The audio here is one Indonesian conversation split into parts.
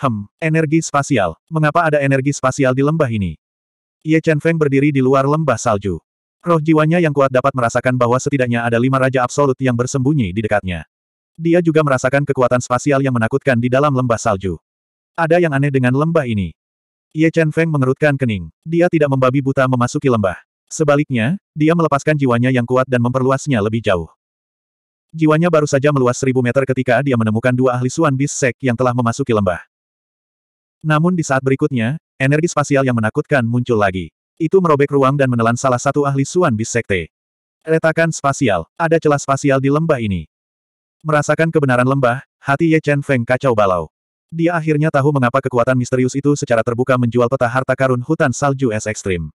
Hem, energi spasial. Mengapa ada energi spasial di lembah ini? Ye Chen Feng berdiri di luar lembah salju. Roh jiwanya yang kuat dapat merasakan bahwa setidaknya ada lima raja absolut yang bersembunyi di dekatnya. Dia juga merasakan kekuatan spasial yang menakutkan di dalam lembah salju. Ada yang aneh dengan lembah ini. Ye Chen Feng mengerutkan kening. Dia tidak membabi buta memasuki lembah. Sebaliknya, dia melepaskan jiwanya yang kuat dan memperluasnya lebih jauh. Jiwanya baru saja meluas seribu meter ketika dia menemukan dua ahli Suan Bis Sek yang telah memasuki lembah. Namun di saat berikutnya, energi spasial yang menakutkan muncul lagi. Itu merobek ruang dan menelan salah satu ahli Suan Bis Sekte. Retakan spasial, ada celah spasial di lembah ini. Merasakan kebenaran lembah, hati Ye Chen Feng kacau balau. Dia akhirnya tahu mengapa kekuatan misterius itu secara terbuka menjual peta harta karun hutan salju es ekstrim.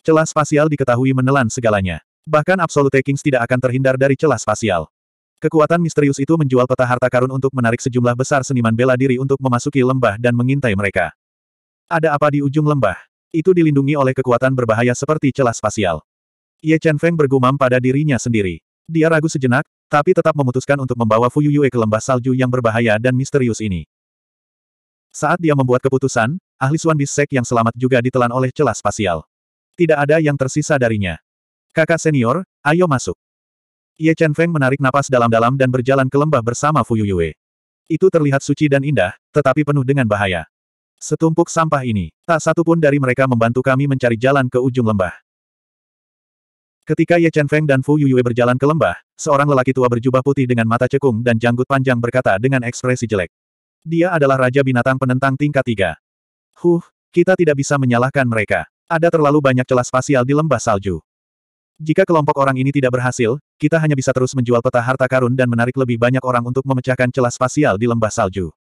Celah spasial diketahui menelan segalanya. Bahkan Absolute Kings tidak akan terhindar dari celah spasial. Kekuatan misterius itu menjual peta harta karun untuk menarik sejumlah besar seniman bela diri untuk memasuki lembah dan mengintai mereka. Ada apa di ujung lembah? Itu dilindungi oleh kekuatan berbahaya seperti celah spasial. Ye Chen Feng bergumam pada dirinya sendiri. Dia ragu sejenak, tapi tetap memutuskan untuk membawa Fu Yuyue ke lembah salju yang berbahaya dan misterius ini. Saat dia membuat keputusan, ahli Suan Bisek yang selamat juga ditelan oleh celah spasial. Tidak ada yang tersisa darinya. Kakak senior, ayo masuk. Ye Chen Feng menarik napas dalam-dalam dan berjalan ke lembah bersama Fu Yuyue. Itu terlihat suci dan indah, tetapi penuh dengan bahaya. Setumpuk sampah ini, tak satu pun dari mereka membantu kami mencari jalan ke ujung lembah. Ketika Ye Chen Feng dan Fu Yuyue berjalan ke lembah, seorang lelaki tua berjubah putih dengan mata cekung dan janggut panjang berkata dengan ekspresi jelek. Dia adalah Raja Binatang Penentang tingkat tiga. Huh, kita tidak bisa menyalahkan mereka. Ada terlalu banyak celah spasial di lembah salju. Jika kelompok orang ini tidak berhasil, kita hanya bisa terus menjual peta harta karun dan menarik lebih banyak orang untuk memecahkan celah spasial di lembah salju.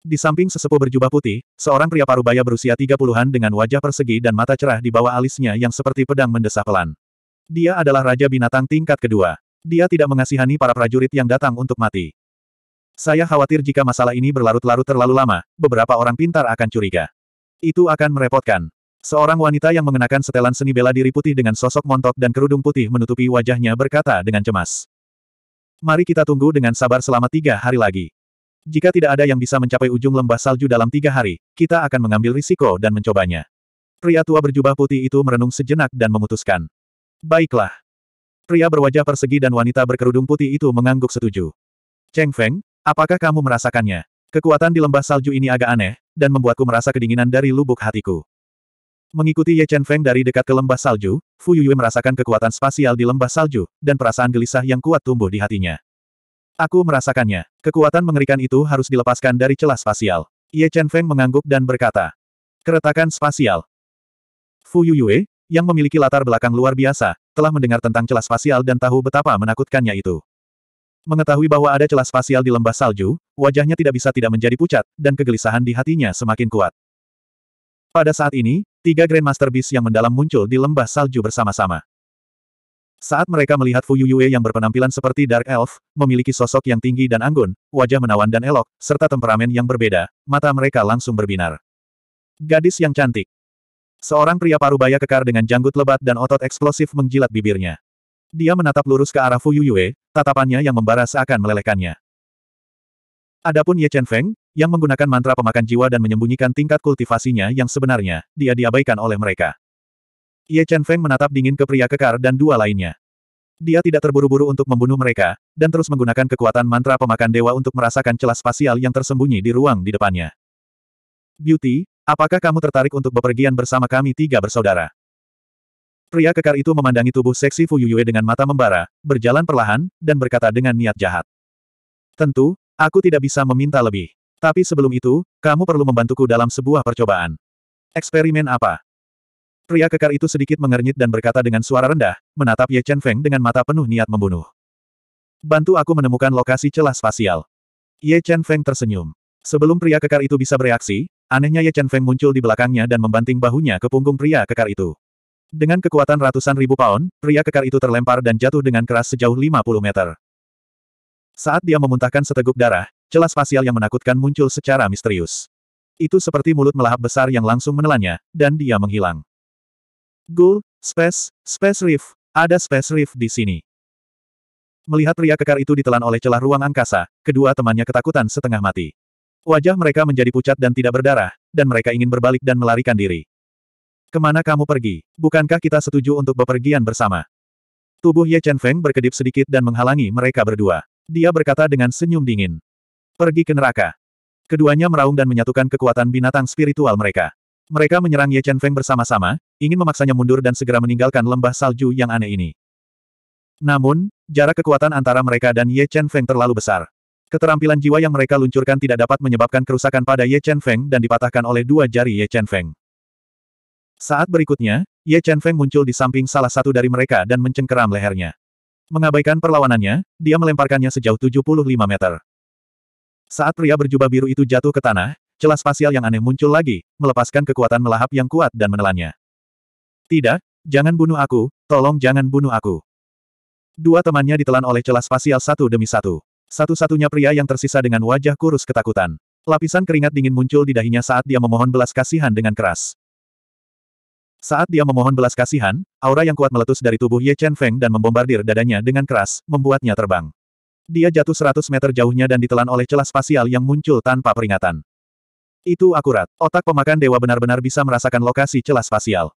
Di samping sesepuh berjubah putih, seorang pria parubaya berusia 30-an dengan wajah persegi dan mata cerah di bawah alisnya yang seperti pedang mendesah pelan. Dia adalah Raja Binatang tingkat kedua. Dia tidak mengasihani para prajurit yang datang untuk mati. Saya khawatir jika masalah ini berlarut-larut terlalu lama, beberapa orang pintar akan curiga. Itu akan merepotkan. Seorang wanita yang mengenakan setelan seni bela diri putih dengan sosok montok dan kerudung putih menutupi wajahnya berkata dengan cemas. Mari kita tunggu dengan sabar selama tiga hari lagi. Jika tidak ada yang bisa mencapai ujung lembah salju dalam tiga hari, kita akan mengambil risiko dan mencobanya. Pria tua berjubah putih itu merenung sejenak dan memutuskan. Baiklah. Pria berwajah persegi dan wanita berkerudung putih itu mengangguk setuju. Cheng Feng, apakah kamu merasakannya? Kekuatan di lembah salju ini agak aneh, dan membuatku merasa kedinginan dari lubuk hatiku. Mengikuti Ye Chen Feng dari dekat ke lembah salju, Fu Yuyue merasakan kekuatan spasial di lembah salju, dan perasaan gelisah yang kuat tumbuh di hatinya. Aku merasakannya. Kekuatan mengerikan itu harus dilepaskan dari celah spasial. Ye Chen Feng mengangguk dan berkata. Keretakan spasial. Fu Yuyue, yang memiliki latar belakang luar biasa, telah mendengar tentang celah spasial dan tahu betapa menakutkannya itu. Mengetahui bahwa ada celah spasial di lembah salju, wajahnya tidak bisa tidak menjadi pucat, dan kegelisahan di hatinya semakin kuat. Pada saat ini, Tiga Grandmaster Beast yang mendalam muncul di lembah salju bersama-sama. Saat mereka melihat Fu Yuyue yang berpenampilan seperti Dark Elf, memiliki sosok yang tinggi dan anggun, wajah menawan dan elok, serta temperamen yang berbeda, mata mereka langsung berbinar. Gadis yang cantik. Seorang pria parubaya kekar dengan janggut lebat dan otot eksplosif menjilat bibirnya. Dia menatap lurus ke arah Fu Yuyue, tatapannya yang membara seakan melelehkannya. Adapun Ye Chen Feng, yang menggunakan mantra pemakan jiwa dan menyembunyikan tingkat kultivasinya yang sebenarnya, dia diabaikan oleh mereka. Ye Chen Feng menatap dingin ke pria kekar dan dua lainnya. Dia tidak terburu-buru untuk membunuh mereka, dan terus menggunakan kekuatan mantra pemakan dewa untuk merasakan celah spasial yang tersembunyi di ruang di depannya. Beauty, apakah kamu tertarik untuk bepergian bersama kami tiga bersaudara? Pria kekar itu memandangi tubuh seksi Fu Yuyue dengan mata membara, berjalan perlahan, dan berkata dengan niat jahat. Tentu, Aku tidak bisa meminta lebih. Tapi sebelum itu, kamu perlu membantuku dalam sebuah percobaan. Eksperimen apa? Pria kekar itu sedikit mengernyit dan berkata dengan suara rendah, menatap Ye Chen Feng dengan mata penuh niat membunuh. Bantu aku menemukan lokasi celah spasial. Ye Chen Feng tersenyum. Sebelum pria kekar itu bisa bereaksi, anehnya Ye Chen Feng muncul di belakangnya dan membanting bahunya ke punggung pria kekar itu. Dengan kekuatan ratusan ribu pound, pria kekar itu terlempar dan jatuh dengan keras sejauh 50 meter. Saat dia memuntahkan seteguk darah, celah spasial yang menakutkan muncul secara misterius. Itu seperti mulut melahap besar yang langsung menelannya, dan dia menghilang. Gul, Space, Space rift, ada Space rift di sini. Melihat pria kekar itu ditelan oleh celah ruang angkasa, kedua temannya ketakutan setengah mati. Wajah mereka menjadi pucat dan tidak berdarah, dan mereka ingin berbalik dan melarikan diri. Kemana kamu pergi? Bukankah kita setuju untuk bepergian bersama? Tubuh Ye Chen Feng berkedip sedikit dan menghalangi mereka berdua. Dia berkata dengan senyum dingin. Pergi ke neraka. Keduanya meraung dan menyatukan kekuatan binatang spiritual mereka. Mereka menyerang Ye Chen Feng bersama-sama, ingin memaksanya mundur dan segera meninggalkan lembah salju yang aneh ini. Namun, jarak kekuatan antara mereka dan Ye Chen Feng terlalu besar. Keterampilan jiwa yang mereka luncurkan tidak dapat menyebabkan kerusakan pada Ye Chen Feng dan dipatahkan oleh dua jari Ye Chen Feng. Saat berikutnya, Ye Chen Feng muncul di samping salah satu dari mereka dan mencengkeram lehernya. Mengabaikan perlawanannya, dia melemparkannya sejauh 75 meter. Saat pria berjubah biru itu jatuh ke tanah, celah spasial yang aneh muncul lagi, melepaskan kekuatan melahap yang kuat dan menelannya. Tidak, jangan bunuh aku, tolong jangan bunuh aku. Dua temannya ditelan oleh celah spasial satu demi satu. Satu-satunya pria yang tersisa dengan wajah kurus ketakutan. Lapisan keringat dingin muncul di dahinya saat dia memohon belas kasihan dengan keras. Saat dia memohon belas kasihan, aura yang kuat meletus dari tubuh Ye Chen Feng dan membombardir dadanya dengan keras, membuatnya terbang. Dia jatuh 100 meter jauhnya dan ditelan oleh celah spasial yang muncul tanpa peringatan. Itu akurat, otak pemakan dewa benar-benar bisa merasakan lokasi celah spasial.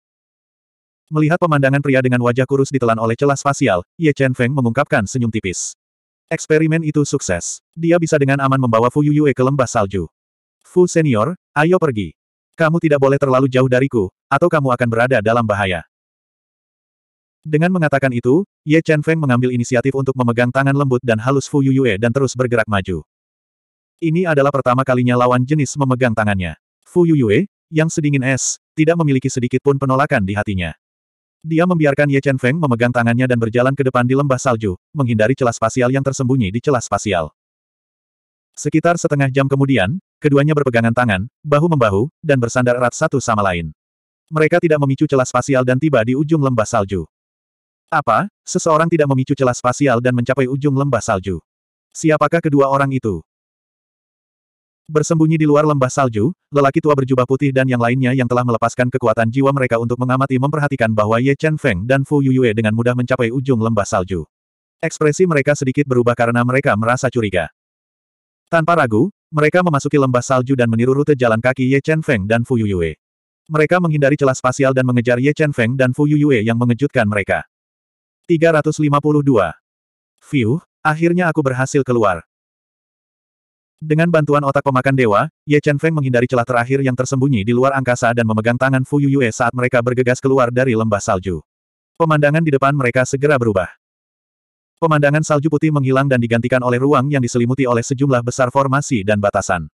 Melihat pemandangan pria dengan wajah kurus ditelan oleh celah spasial, Ye Chen Feng mengungkapkan senyum tipis. Eksperimen itu sukses. Dia bisa dengan aman membawa Fu Yuyue ke lembah salju. Fu senior, ayo pergi. Kamu tidak boleh terlalu jauh dariku, atau kamu akan berada dalam bahaya. Dengan mengatakan itu, Ye Chen Feng mengambil inisiatif untuk memegang tangan lembut dan halus Fu Yue dan terus bergerak maju. Ini adalah pertama kalinya lawan jenis memegang tangannya. Fu Yue, yang sedingin es, tidak memiliki sedikit pun penolakan di hatinya. Dia membiarkan Ye Chen Feng memegang tangannya dan berjalan ke depan di lembah salju, menghindari celah spasial yang tersembunyi di celah spasial. Sekitar setengah jam kemudian, Keduanya berpegangan tangan, bahu-membahu, dan bersandar erat satu sama lain. Mereka tidak memicu celah spasial dan tiba di ujung lembah salju. Apa? Seseorang tidak memicu celah spasial dan mencapai ujung lembah salju. Siapakah kedua orang itu? Bersembunyi di luar lembah salju, lelaki tua berjubah putih dan yang lainnya yang telah melepaskan kekuatan jiwa mereka untuk mengamati memperhatikan bahwa Ye Chen Feng dan Fu Yuyue dengan mudah mencapai ujung lembah salju. Ekspresi mereka sedikit berubah karena mereka merasa curiga. Tanpa ragu, mereka memasuki lembah salju dan meniru rute jalan kaki Ye Chen Feng dan Fu Yuyue. Mereka menghindari celah spasial dan mengejar Ye Chen Feng dan Fu Yuyue yang mengejutkan mereka. 352. View, akhirnya aku berhasil keluar. Dengan bantuan otak pemakan dewa, Ye Chen Feng menghindari celah terakhir yang tersembunyi di luar angkasa dan memegang tangan Fu Yuyue saat mereka bergegas keluar dari lembah salju. Pemandangan di depan mereka segera berubah. Pemandangan salju putih menghilang dan digantikan oleh ruang yang diselimuti oleh sejumlah besar formasi dan batasan.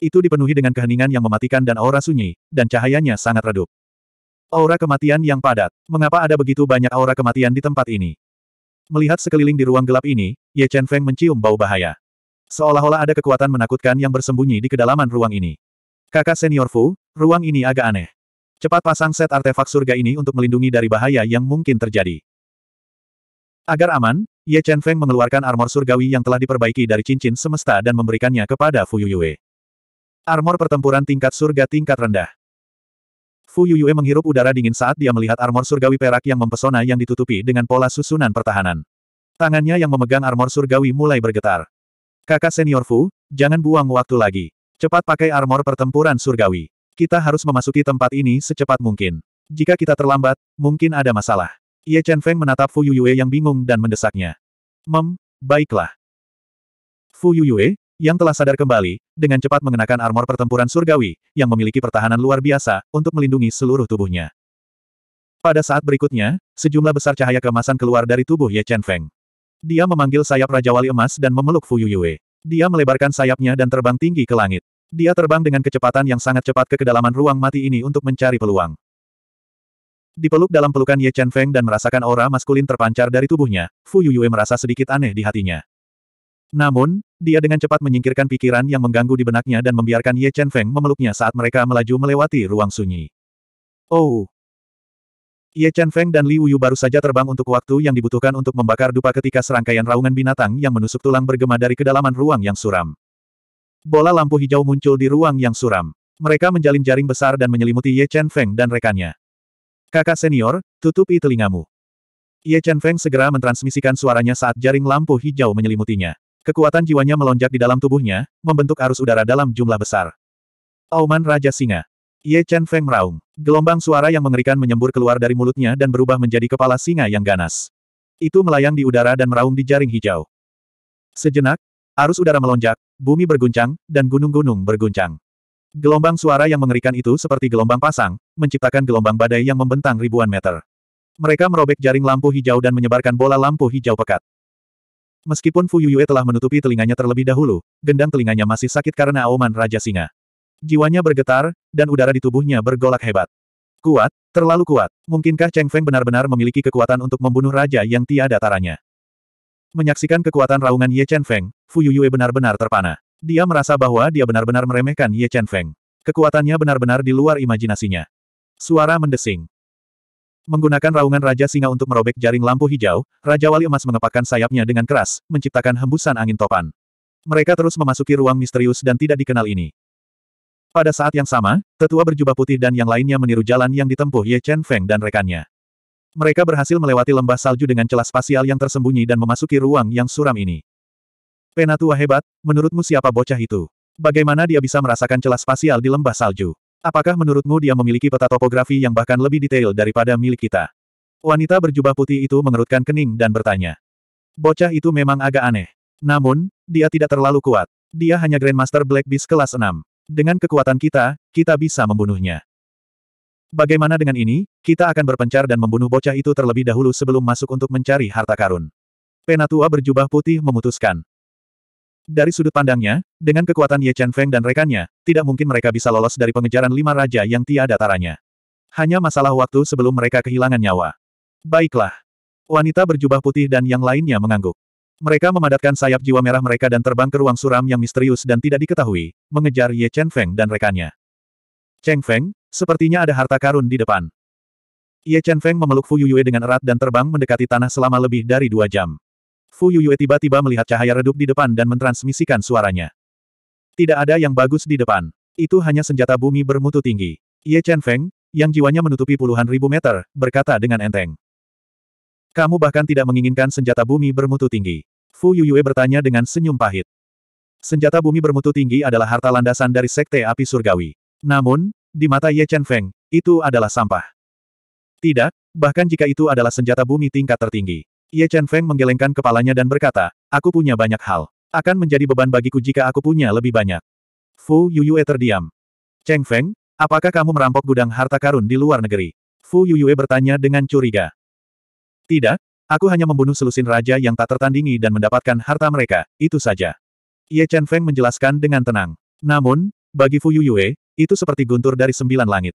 Itu dipenuhi dengan keheningan yang mematikan dan aura sunyi, dan cahayanya sangat redup. Aura kematian yang padat. Mengapa ada begitu banyak aura kematian di tempat ini? Melihat sekeliling di ruang gelap ini, Ye Chen Feng mencium bau bahaya. Seolah-olah ada kekuatan menakutkan yang bersembunyi di kedalaman ruang ini. Kakak senior Fu, ruang ini agak aneh. Cepat pasang set artefak surga ini untuk melindungi dari bahaya yang mungkin terjadi. Agar aman, Ye Chen Feng mengeluarkan armor surgawi yang telah diperbaiki dari cincin semesta dan memberikannya kepada Fu Yuyue. Armor pertempuran tingkat surga tingkat rendah. Fu Yuyue menghirup udara dingin saat dia melihat armor surgawi perak yang mempesona yang ditutupi dengan pola susunan pertahanan. Tangannya yang memegang armor surgawi mulai bergetar. Kakak senior Fu, jangan buang waktu lagi. Cepat pakai armor pertempuran surgawi. Kita harus memasuki tempat ini secepat mungkin. Jika kita terlambat, mungkin ada masalah. Ye Chen Feng menatap Fu Yuyue yang bingung dan mendesaknya. Mem, baiklah. Fu Yuyue, yang telah sadar kembali, dengan cepat mengenakan armor pertempuran surgawi, yang memiliki pertahanan luar biasa, untuk melindungi seluruh tubuhnya. Pada saat berikutnya, sejumlah besar cahaya kemasan keluar dari tubuh Ye Chen Feng. Dia memanggil sayap Raja Wali Emas dan memeluk Fu Yuyue. Dia melebarkan sayapnya dan terbang tinggi ke langit. Dia terbang dengan kecepatan yang sangat cepat ke kedalaman ruang mati ini untuk mencari peluang. Dipeluk dalam pelukan Ye Chen Feng dan merasakan aura maskulin terpancar dari tubuhnya, Fu Yuyue merasa sedikit aneh di hatinya. Namun, dia dengan cepat menyingkirkan pikiran yang mengganggu di benaknya dan membiarkan Ye Chen Feng memeluknya saat mereka melaju melewati ruang sunyi. Oh! Ye Chen Feng dan Li Wuyu baru saja terbang untuk waktu yang dibutuhkan untuk membakar dupa ketika serangkaian raungan binatang yang menusuk tulang bergema dari kedalaman ruang yang suram. Bola lampu hijau muncul di ruang yang suram. Mereka menjalin jaring besar dan menyelimuti Ye Chen Feng dan rekannya. Kakak senior, tutupi telingamu. Ye Chen Feng segera mentransmisikan suaranya saat jaring lampu hijau menyelimutinya. Kekuatan jiwanya melonjak di dalam tubuhnya, membentuk arus udara dalam jumlah besar. Auman Raja Singa. Ye Chen Feng meraung. Gelombang suara yang mengerikan menyembur keluar dari mulutnya dan berubah menjadi kepala singa yang ganas. Itu melayang di udara dan meraung di jaring hijau. Sejenak, arus udara melonjak, bumi berguncang, dan gunung-gunung berguncang. Gelombang suara yang mengerikan itu seperti gelombang pasang, menciptakan gelombang badai yang membentang ribuan meter. Mereka merobek jaring lampu hijau dan menyebarkan bola lampu hijau pekat. Meskipun Fu Yuyue telah menutupi telinganya terlebih dahulu, gendang telinganya masih sakit karena auman Raja Singa. Jiwanya bergetar, dan udara di tubuhnya bergolak hebat. Kuat, terlalu kuat. Mungkinkah Cheng Feng benar-benar memiliki kekuatan untuk membunuh raja yang tiada taranya? Menyaksikan kekuatan raungan Ye Chen Feng, Fu Yuyue benar-benar terpana. Dia merasa bahwa dia benar-benar meremehkan Ye Chen Feng. Kekuatannya benar-benar di luar imajinasinya. Suara mendesing. Menggunakan raungan Raja Singa untuk merobek jaring lampu hijau, Raja Wali Emas mengepakkan sayapnya dengan keras, menciptakan hembusan angin topan. Mereka terus memasuki ruang misterius dan tidak dikenal ini. Pada saat yang sama, tetua berjubah putih dan yang lainnya meniru jalan yang ditempuh Ye Chen Feng dan rekannya. Mereka berhasil melewati lembah salju dengan celah spasial yang tersembunyi dan memasuki ruang yang suram ini. Penatua hebat, menurutmu siapa bocah itu? Bagaimana dia bisa merasakan celah spasial di lembah salju? Apakah menurutmu dia memiliki peta topografi yang bahkan lebih detail daripada milik kita? Wanita berjubah putih itu mengerutkan kening dan bertanya. Bocah itu memang agak aneh. Namun, dia tidak terlalu kuat. Dia hanya Grandmaster Black Beast kelas 6. Dengan kekuatan kita, kita bisa membunuhnya. Bagaimana dengan ini, kita akan berpencar dan membunuh bocah itu terlebih dahulu sebelum masuk untuk mencari harta karun. Penatua berjubah putih memutuskan. Dari sudut pandangnya, dengan kekuatan Ye Chen Feng dan rekannya, tidak mungkin mereka bisa lolos dari pengejaran lima raja yang tiada taranya. Hanya masalah waktu sebelum mereka kehilangan nyawa. Baiklah. Wanita berjubah putih dan yang lainnya mengangguk. Mereka memadatkan sayap jiwa merah mereka dan terbang ke ruang suram yang misterius dan tidak diketahui, mengejar Ye Chen Feng dan rekannya. Cheng Feng, sepertinya ada harta karun di depan. Ye Chen Feng memeluk Fu Yuyue dengan erat dan terbang mendekati tanah selama lebih dari dua jam. Fu Yuyue tiba-tiba melihat cahaya redup di depan dan mentransmisikan suaranya. Tidak ada yang bagus di depan. Itu hanya senjata bumi bermutu tinggi. Ye Chen Feng, yang jiwanya menutupi puluhan ribu meter, berkata dengan enteng. Kamu bahkan tidak menginginkan senjata bumi bermutu tinggi. Fu Yuyue bertanya dengan senyum pahit. Senjata bumi bermutu tinggi adalah harta landasan dari Sekte Api Surgawi. Namun, di mata Ye Chen Feng, itu adalah sampah. Tidak, bahkan jika itu adalah senjata bumi tingkat tertinggi. Ye Chen Feng menggelengkan kepalanya dan berkata, aku punya banyak hal. Akan menjadi beban bagiku jika aku punya lebih banyak. Fu Yuyue terdiam. Cheng Feng, apakah kamu merampok gudang harta karun di luar negeri? Fu Yuyue bertanya dengan curiga. Tidak, aku hanya membunuh selusin raja yang tak tertandingi dan mendapatkan harta mereka, itu saja. Ye Chen Feng menjelaskan dengan tenang. Namun, bagi Fu Yuyue, itu seperti guntur dari sembilan langit.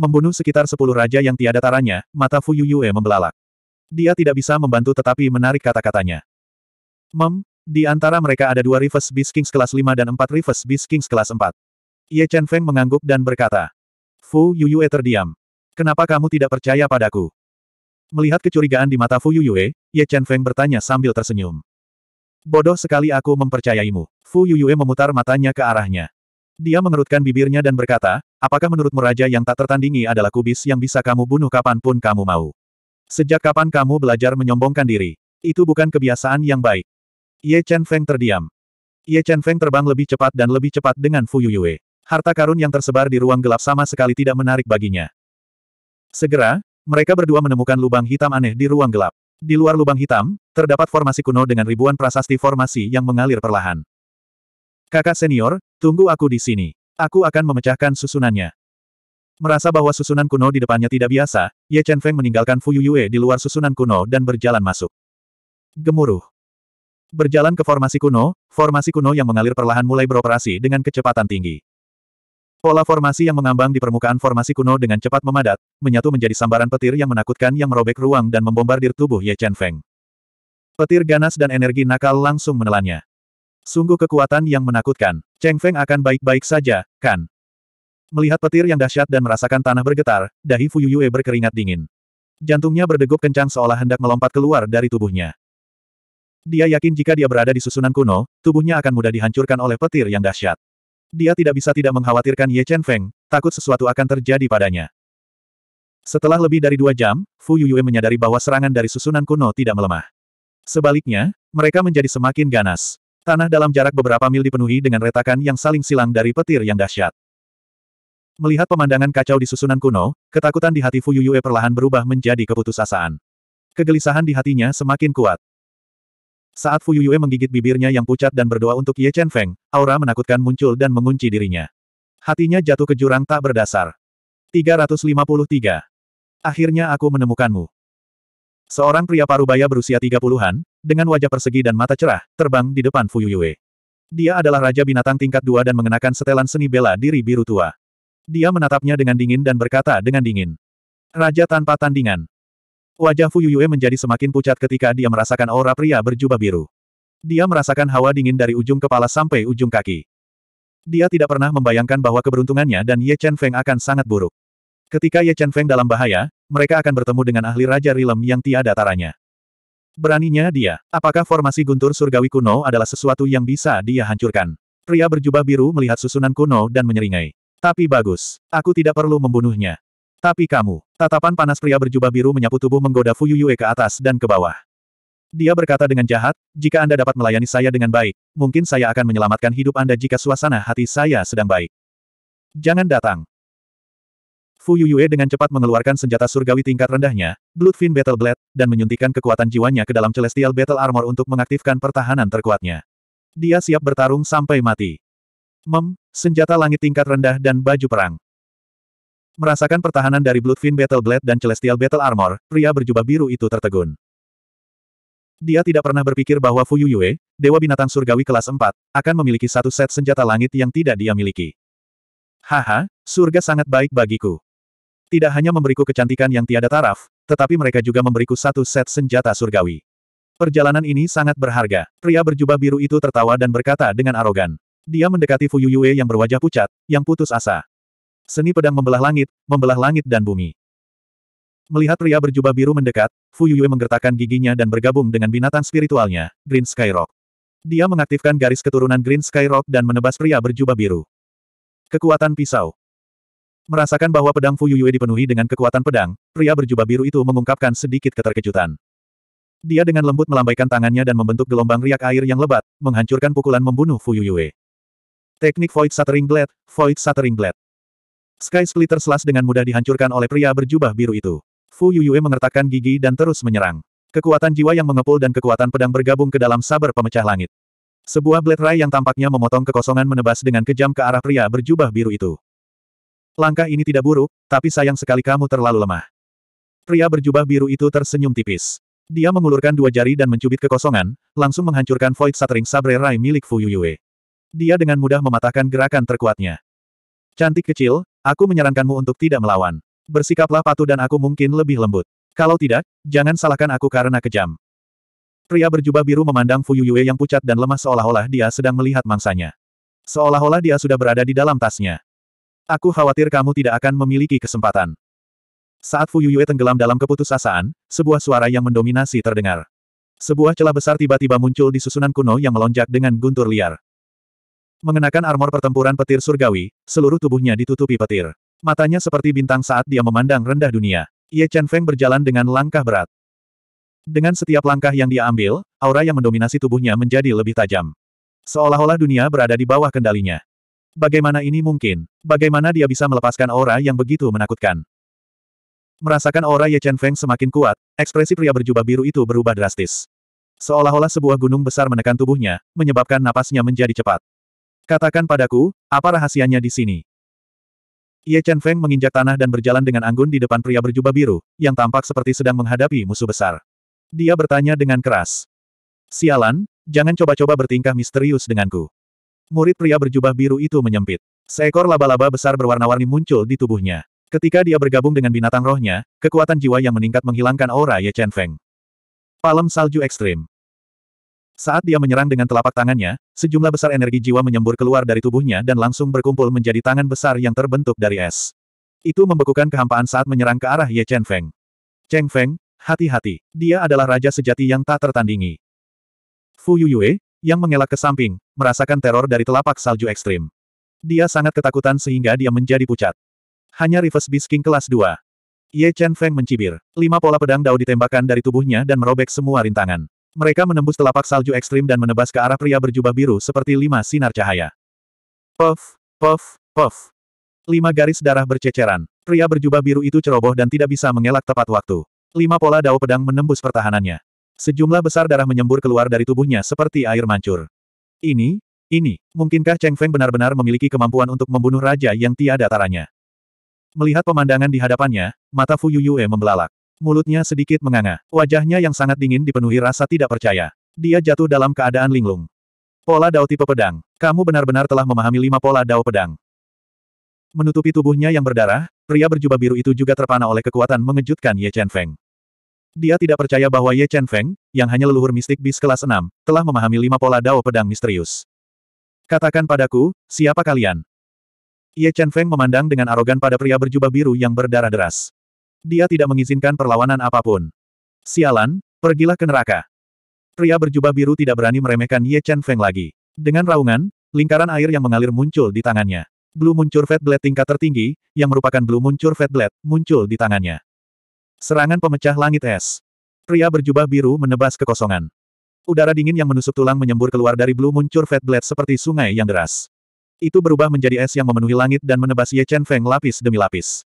Membunuh sekitar sepuluh raja yang tiada taranya, mata Fu Yuyue membelalak. Dia tidak bisa membantu tetapi menarik kata-katanya. Mem, di antara mereka ada dua Reverse Beast Kings kelas 5 dan empat Reverse Beast Kings kelas 4. Ye Chen Feng mengangguk dan berkata. Fu Yuyue terdiam. Kenapa kamu tidak percaya padaku? Melihat kecurigaan di mata Fu Yuyue, Ye Chen Feng bertanya sambil tersenyum. Bodoh sekali aku mempercayaimu. Fu Yuyue memutar matanya ke arahnya. Dia mengerutkan bibirnya dan berkata, apakah menurutmu raja yang tak tertandingi adalah kubis yang bisa kamu bunuh kapanpun kamu mau? Sejak kapan kamu belajar menyombongkan diri? Itu bukan kebiasaan yang baik. Ye Chen Feng terdiam. Ye Chen Feng terbang lebih cepat dan lebih cepat dengan Fu Yuyue. Harta karun yang tersebar di ruang gelap sama sekali tidak menarik baginya. Segera, mereka berdua menemukan lubang hitam aneh di ruang gelap. Di luar lubang hitam, terdapat formasi kuno dengan ribuan prasasti formasi yang mengalir perlahan. Kakak senior, tunggu aku di sini. Aku akan memecahkan susunannya. Merasa bahwa susunan kuno di depannya tidak biasa, Ye Chen Feng meninggalkan Fu Yue di luar susunan kuno dan berjalan masuk. Gemuruh. Berjalan ke formasi kuno, formasi kuno yang mengalir perlahan mulai beroperasi dengan kecepatan tinggi. Pola formasi yang mengambang di permukaan formasi kuno dengan cepat memadat, menyatu menjadi sambaran petir yang menakutkan yang merobek ruang dan membombardir tubuh Ye Chen Feng. Petir ganas dan energi nakal langsung menelannya. Sungguh kekuatan yang menakutkan. Cheng Feng akan baik-baik saja, kan? Melihat petir yang dahsyat dan merasakan tanah bergetar, dahi Fuyuyue berkeringat dingin. Jantungnya berdegup kencang seolah hendak melompat keluar dari tubuhnya. Dia yakin jika dia berada di susunan kuno, tubuhnya akan mudah dihancurkan oleh petir yang dahsyat. Dia tidak bisa tidak mengkhawatirkan Ye Chen Feng, takut sesuatu akan terjadi padanya. Setelah lebih dari dua jam, Fu Yuyue menyadari bahwa serangan dari susunan kuno tidak melemah. Sebaliknya, mereka menjadi semakin ganas. Tanah dalam jarak beberapa mil dipenuhi dengan retakan yang saling silang dari petir yang dahsyat. Melihat pemandangan kacau di susunan kuno, ketakutan di hati Fuyuyue perlahan berubah menjadi keputusasaan. Kegelisahan di hatinya semakin kuat. Saat Fuyuyue menggigit bibirnya yang pucat dan berdoa untuk Ye Chen Feng, aura menakutkan muncul dan mengunci dirinya. Hatinya jatuh ke jurang tak berdasar. 353. Akhirnya aku menemukanmu. Seorang pria parubaya berusia 30-an, dengan wajah persegi dan mata cerah, terbang di depan Fuyuyue. Dia adalah raja binatang tingkat dua dan mengenakan setelan seni bela diri biru tua. Dia menatapnya dengan dingin dan berkata dengan dingin. Raja tanpa tandingan. Wajah Fu Yuyue menjadi semakin pucat ketika dia merasakan aura pria berjubah biru. Dia merasakan hawa dingin dari ujung kepala sampai ujung kaki. Dia tidak pernah membayangkan bahwa keberuntungannya dan Ye Chen Feng akan sangat buruk. Ketika Ye Chen Feng dalam bahaya, mereka akan bertemu dengan ahli Raja Rilem yang tiada taranya. Beraninya dia, apakah formasi guntur surgawi kuno adalah sesuatu yang bisa dia hancurkan? Pria berjubah biru melihat susunan kuno dan menyeringai. Tapi bagus. Aku tidak perlu membunuhnya. Tapi kamu. Tatapan panas pria berjubah biru menyapu tubuh menggoda Yue ke atas dan ke bawah. Dia berkata dengan jahat, jika Anda dapat melayani saya dengan baik, mungkin saya akan menyelamatkan hidup Anda jika suasana hati saya sedang baik. Jangan datang. Yue dengan cepat mengeluarkan senjata surgawi tingkat rendahnya, Bloodfin Battle Blade, dan menyuntikkan kekuatan jiwanya ke dalam Celestial Battle Armor untuk mengaktifkan pertahanan terkuatnya. Dia siap bertarung sampai mati. Mem, senjata langit tingkat rendah dan baju perang. Merasakan pertahanan dari Bloodfin Battle Blade dan Celestial Battle Armor, pria berjubah biru itu tertegun. Dia tidak pernah berpikir bahwa Fuyu Yue, Dewa Binatang Surgawi kelas 4, akan memiliki satu set senjata langit yang tidak dia miliki. Haha, surga sangat baik bagiku. Tidak hanya memberiku kecantikan yang tiada taraf, tetapi mereka juga memberiku satu set senjata surgawi. Perjalanan ini sangat berharga. Pria berjubah biru itu tertawa dan berkata dengan arogan. Dia mendekati Fu Yuyue yang berwajah pucat, yang putus asa. Seni pedang membelah langit, membelah langit dan bumi. Melihat pria berjubah biru mendekat, Fu Yuyue menggertakkan giginya dan bergabung dengan binatang spiritualnya, Green Sky Rock. Dia mengaktifkan garis keturunan Green Sky Rock dan menebas pria berjubah biru. Kekuatan pisau. Merasakan bahwa pedang Fu Yuyue dipenuhi dengan kekuatan pedang, pria berjubah biru itu mengungkapkan sedikit keterkejutan. Dia dengan lembut melambaikan tangannya dan membentuk gelombang riak air yang lebat, menghancurkan pukulan membunuh Fu Yuyue. Teknik Void Shattering Blade, Void Shattering Blade. Sky Splitter Slash dengan mudah dihancurkan oleh pria berjubah biru itu. Fu Yuyue mengertakkan gigi dan terus menyerang. Kekuatan jiwa yang mengepul dan kekuatan pedang bergabung ke dalam saber pemecah langit. Sebuah blade ray yang tampaknya memotong kekosongan menebas dengan kejam ke arah pria berjubah biru itu. Langkah ini tidak buruk, tapi sayang sekali kamu terlalu lemah. Pria berjubah biru itu tersenyum tipis. Dia mengulurkan dua jari dan mencubit kekosongan, langsung menghancurkan Void Shattering Sabre Rai milik Fu Yuyue. Dia dengan mudah mematahkan gerakan terkuatnya. Cantik kecil, aku menyarankanmu untuk tidak melawan. Bersikaplah patuh dan aku mungkin lebih lembut. Kalau tidak, jangan salahkan aku karena kejam. Pria berjubah biru memandang Fuyuyue yang pucat dan lemah seolah-olah dia sedang melihat mangsanya. Seolah-olah dia sudah berada di dalam tasnya. Aku khawatir kamu tidak akan memiliki kesempatan. Saat Fuyuyue tenggelam dalam keputusasaan, sebuah suara yang mendominasi terdengar. Sebuah celah besar tiba-tiba muncul di susunan kuno yang melonjak dengan guntur liar. Mengenakan armor pertempuran petir surgawi, seluruh tubuhnya ditutupi petir. Matanya seperti bintang saat dia memandang rendah dunia. Ye Chen Feng berjalan dengan langkah berat. Dengan setiap langkah yang dia ambil, aura yang mendominasi tubuhnya menjadi lebih tajam. Seolah-olah dunia berada di bawah kendalinya. Bagaimana ini mungkin? Bagaimana dia bisa melepaskan aura yang begitu menakutkan? Merasakan aura Ye Chen Feng semakin kuat, ekspresi pria berjubah biru itu berubah drastis. Seolah-olah sebuah gunung besar menekan tubuhnya, menyebabkan napasnya menjadi cepat. Katakan padaku, apa rahasianya di sini? Ye Chen Feng menginjak tanah dan berjalan dengan anggun di depan pria berjubah biru, yang tampak seperti sedang menghadapi musuh besar. Dia bertanya dengan keras. Sialan, jangan coba-coba bertingkah misterius denganku. Murid pria berjubah biru itu menyempit. Seekor laba-laba besar berwarna-warni muncul di tubuhnya. Ketika dia bergabung dengan binatang rohnya, kekuatan jiwa yang meningkat menghilangkan aura Ye Chen Feng. Palem salju ekstrim. Saat dia menyerang dengan telapak tangannya, sejumlah besar energi jiwa menyembur keluar dari tubuhnya dan langsung berkumpul menjadi tangan besar yang terbentuk dari es. Itu membekukan kehampaan saat menyerang ke arah Ye Chen Feng. Cheng Feng, hati-hati, dia adalah raja sejati yang tak tertandingi. Fu Yuyue, yang mengelak ke samping, merasakan teror dari telapak salju ekstrim. Dia sangat ketakutan sehingga dia menjadi pucat. Hanya reverse bisking kelas 2. Ye Chen Feng mencibir. Lima pola pedang dao ditembakkan dari tubuhnya dan merobek semua rintangan. Mereka menembus telapak salju ekstrim dan menebas ke arah pria berjubah biru seperti lima sinar cahaya. Puff, puff, puff. Lima garis darah berceceran. Pria berjubah biru itu ceroboh dan tidak bisa mengelak tepat waktu. Lima pola dao pedang menembus pertahanannya. Sejumlah besar darah menyembur keluar dari tubuhnya seperti air mancur. Ini, ini, mungkinkah Cheng Feng benar-benar memiliki kemampuan untuk membunuh raja yang tiada taranya? Melihat pemandangan di hadapannya, mata Fu Yuyue membelalak. Mulutnya sedikit menganga. Wajahnya yang sangat dingin dipenuhi rasa tidak percaya. Dia jatuh dalam keadaan linglung. Pola dao tipe pedang. Kamu benar-benar telah memahami lima pola dao pedang. Menutupi tubuhnya yang berdarah, pria berjubah biru itu juga terpana oleh kekuatan mengejutkan Ye Chen Feng. Dia tidak percaya bahwa Ye Chen Feng, yang hanya leluhur mistik bis kelas 6, telah memahami lima pola dao pedang misterius. Katakan padaku, siapa kalian? Ye Chen Feng memandang dengan arogan pada pria berjubah biru yang berdarah deras. Dia tidak mengizinkan perlawanan apapun. Sialan, pergilah ke neraka. Pria berjubah biru tidak berani meremehkan Ye Chen Feng lagi. Dengan raungan, lingkaran air yang mengalir muncul di tangannya. Blue Muncur Fat Blade tingkat tertinggi, yang merupakan Blue Muncur Fat Blade, muncul di tangannya. Serangan pemecah langit es. Pria berjubah biru menebas kekosongan. Udara dingin yang menusuk tulang menyembur keluar dari Blue Muncur Fat Blade seperti sungai yang deras. Itu berubah menjadi es yang memenuhi langit dan menebas Ye Chen Feng lapis demi lapis.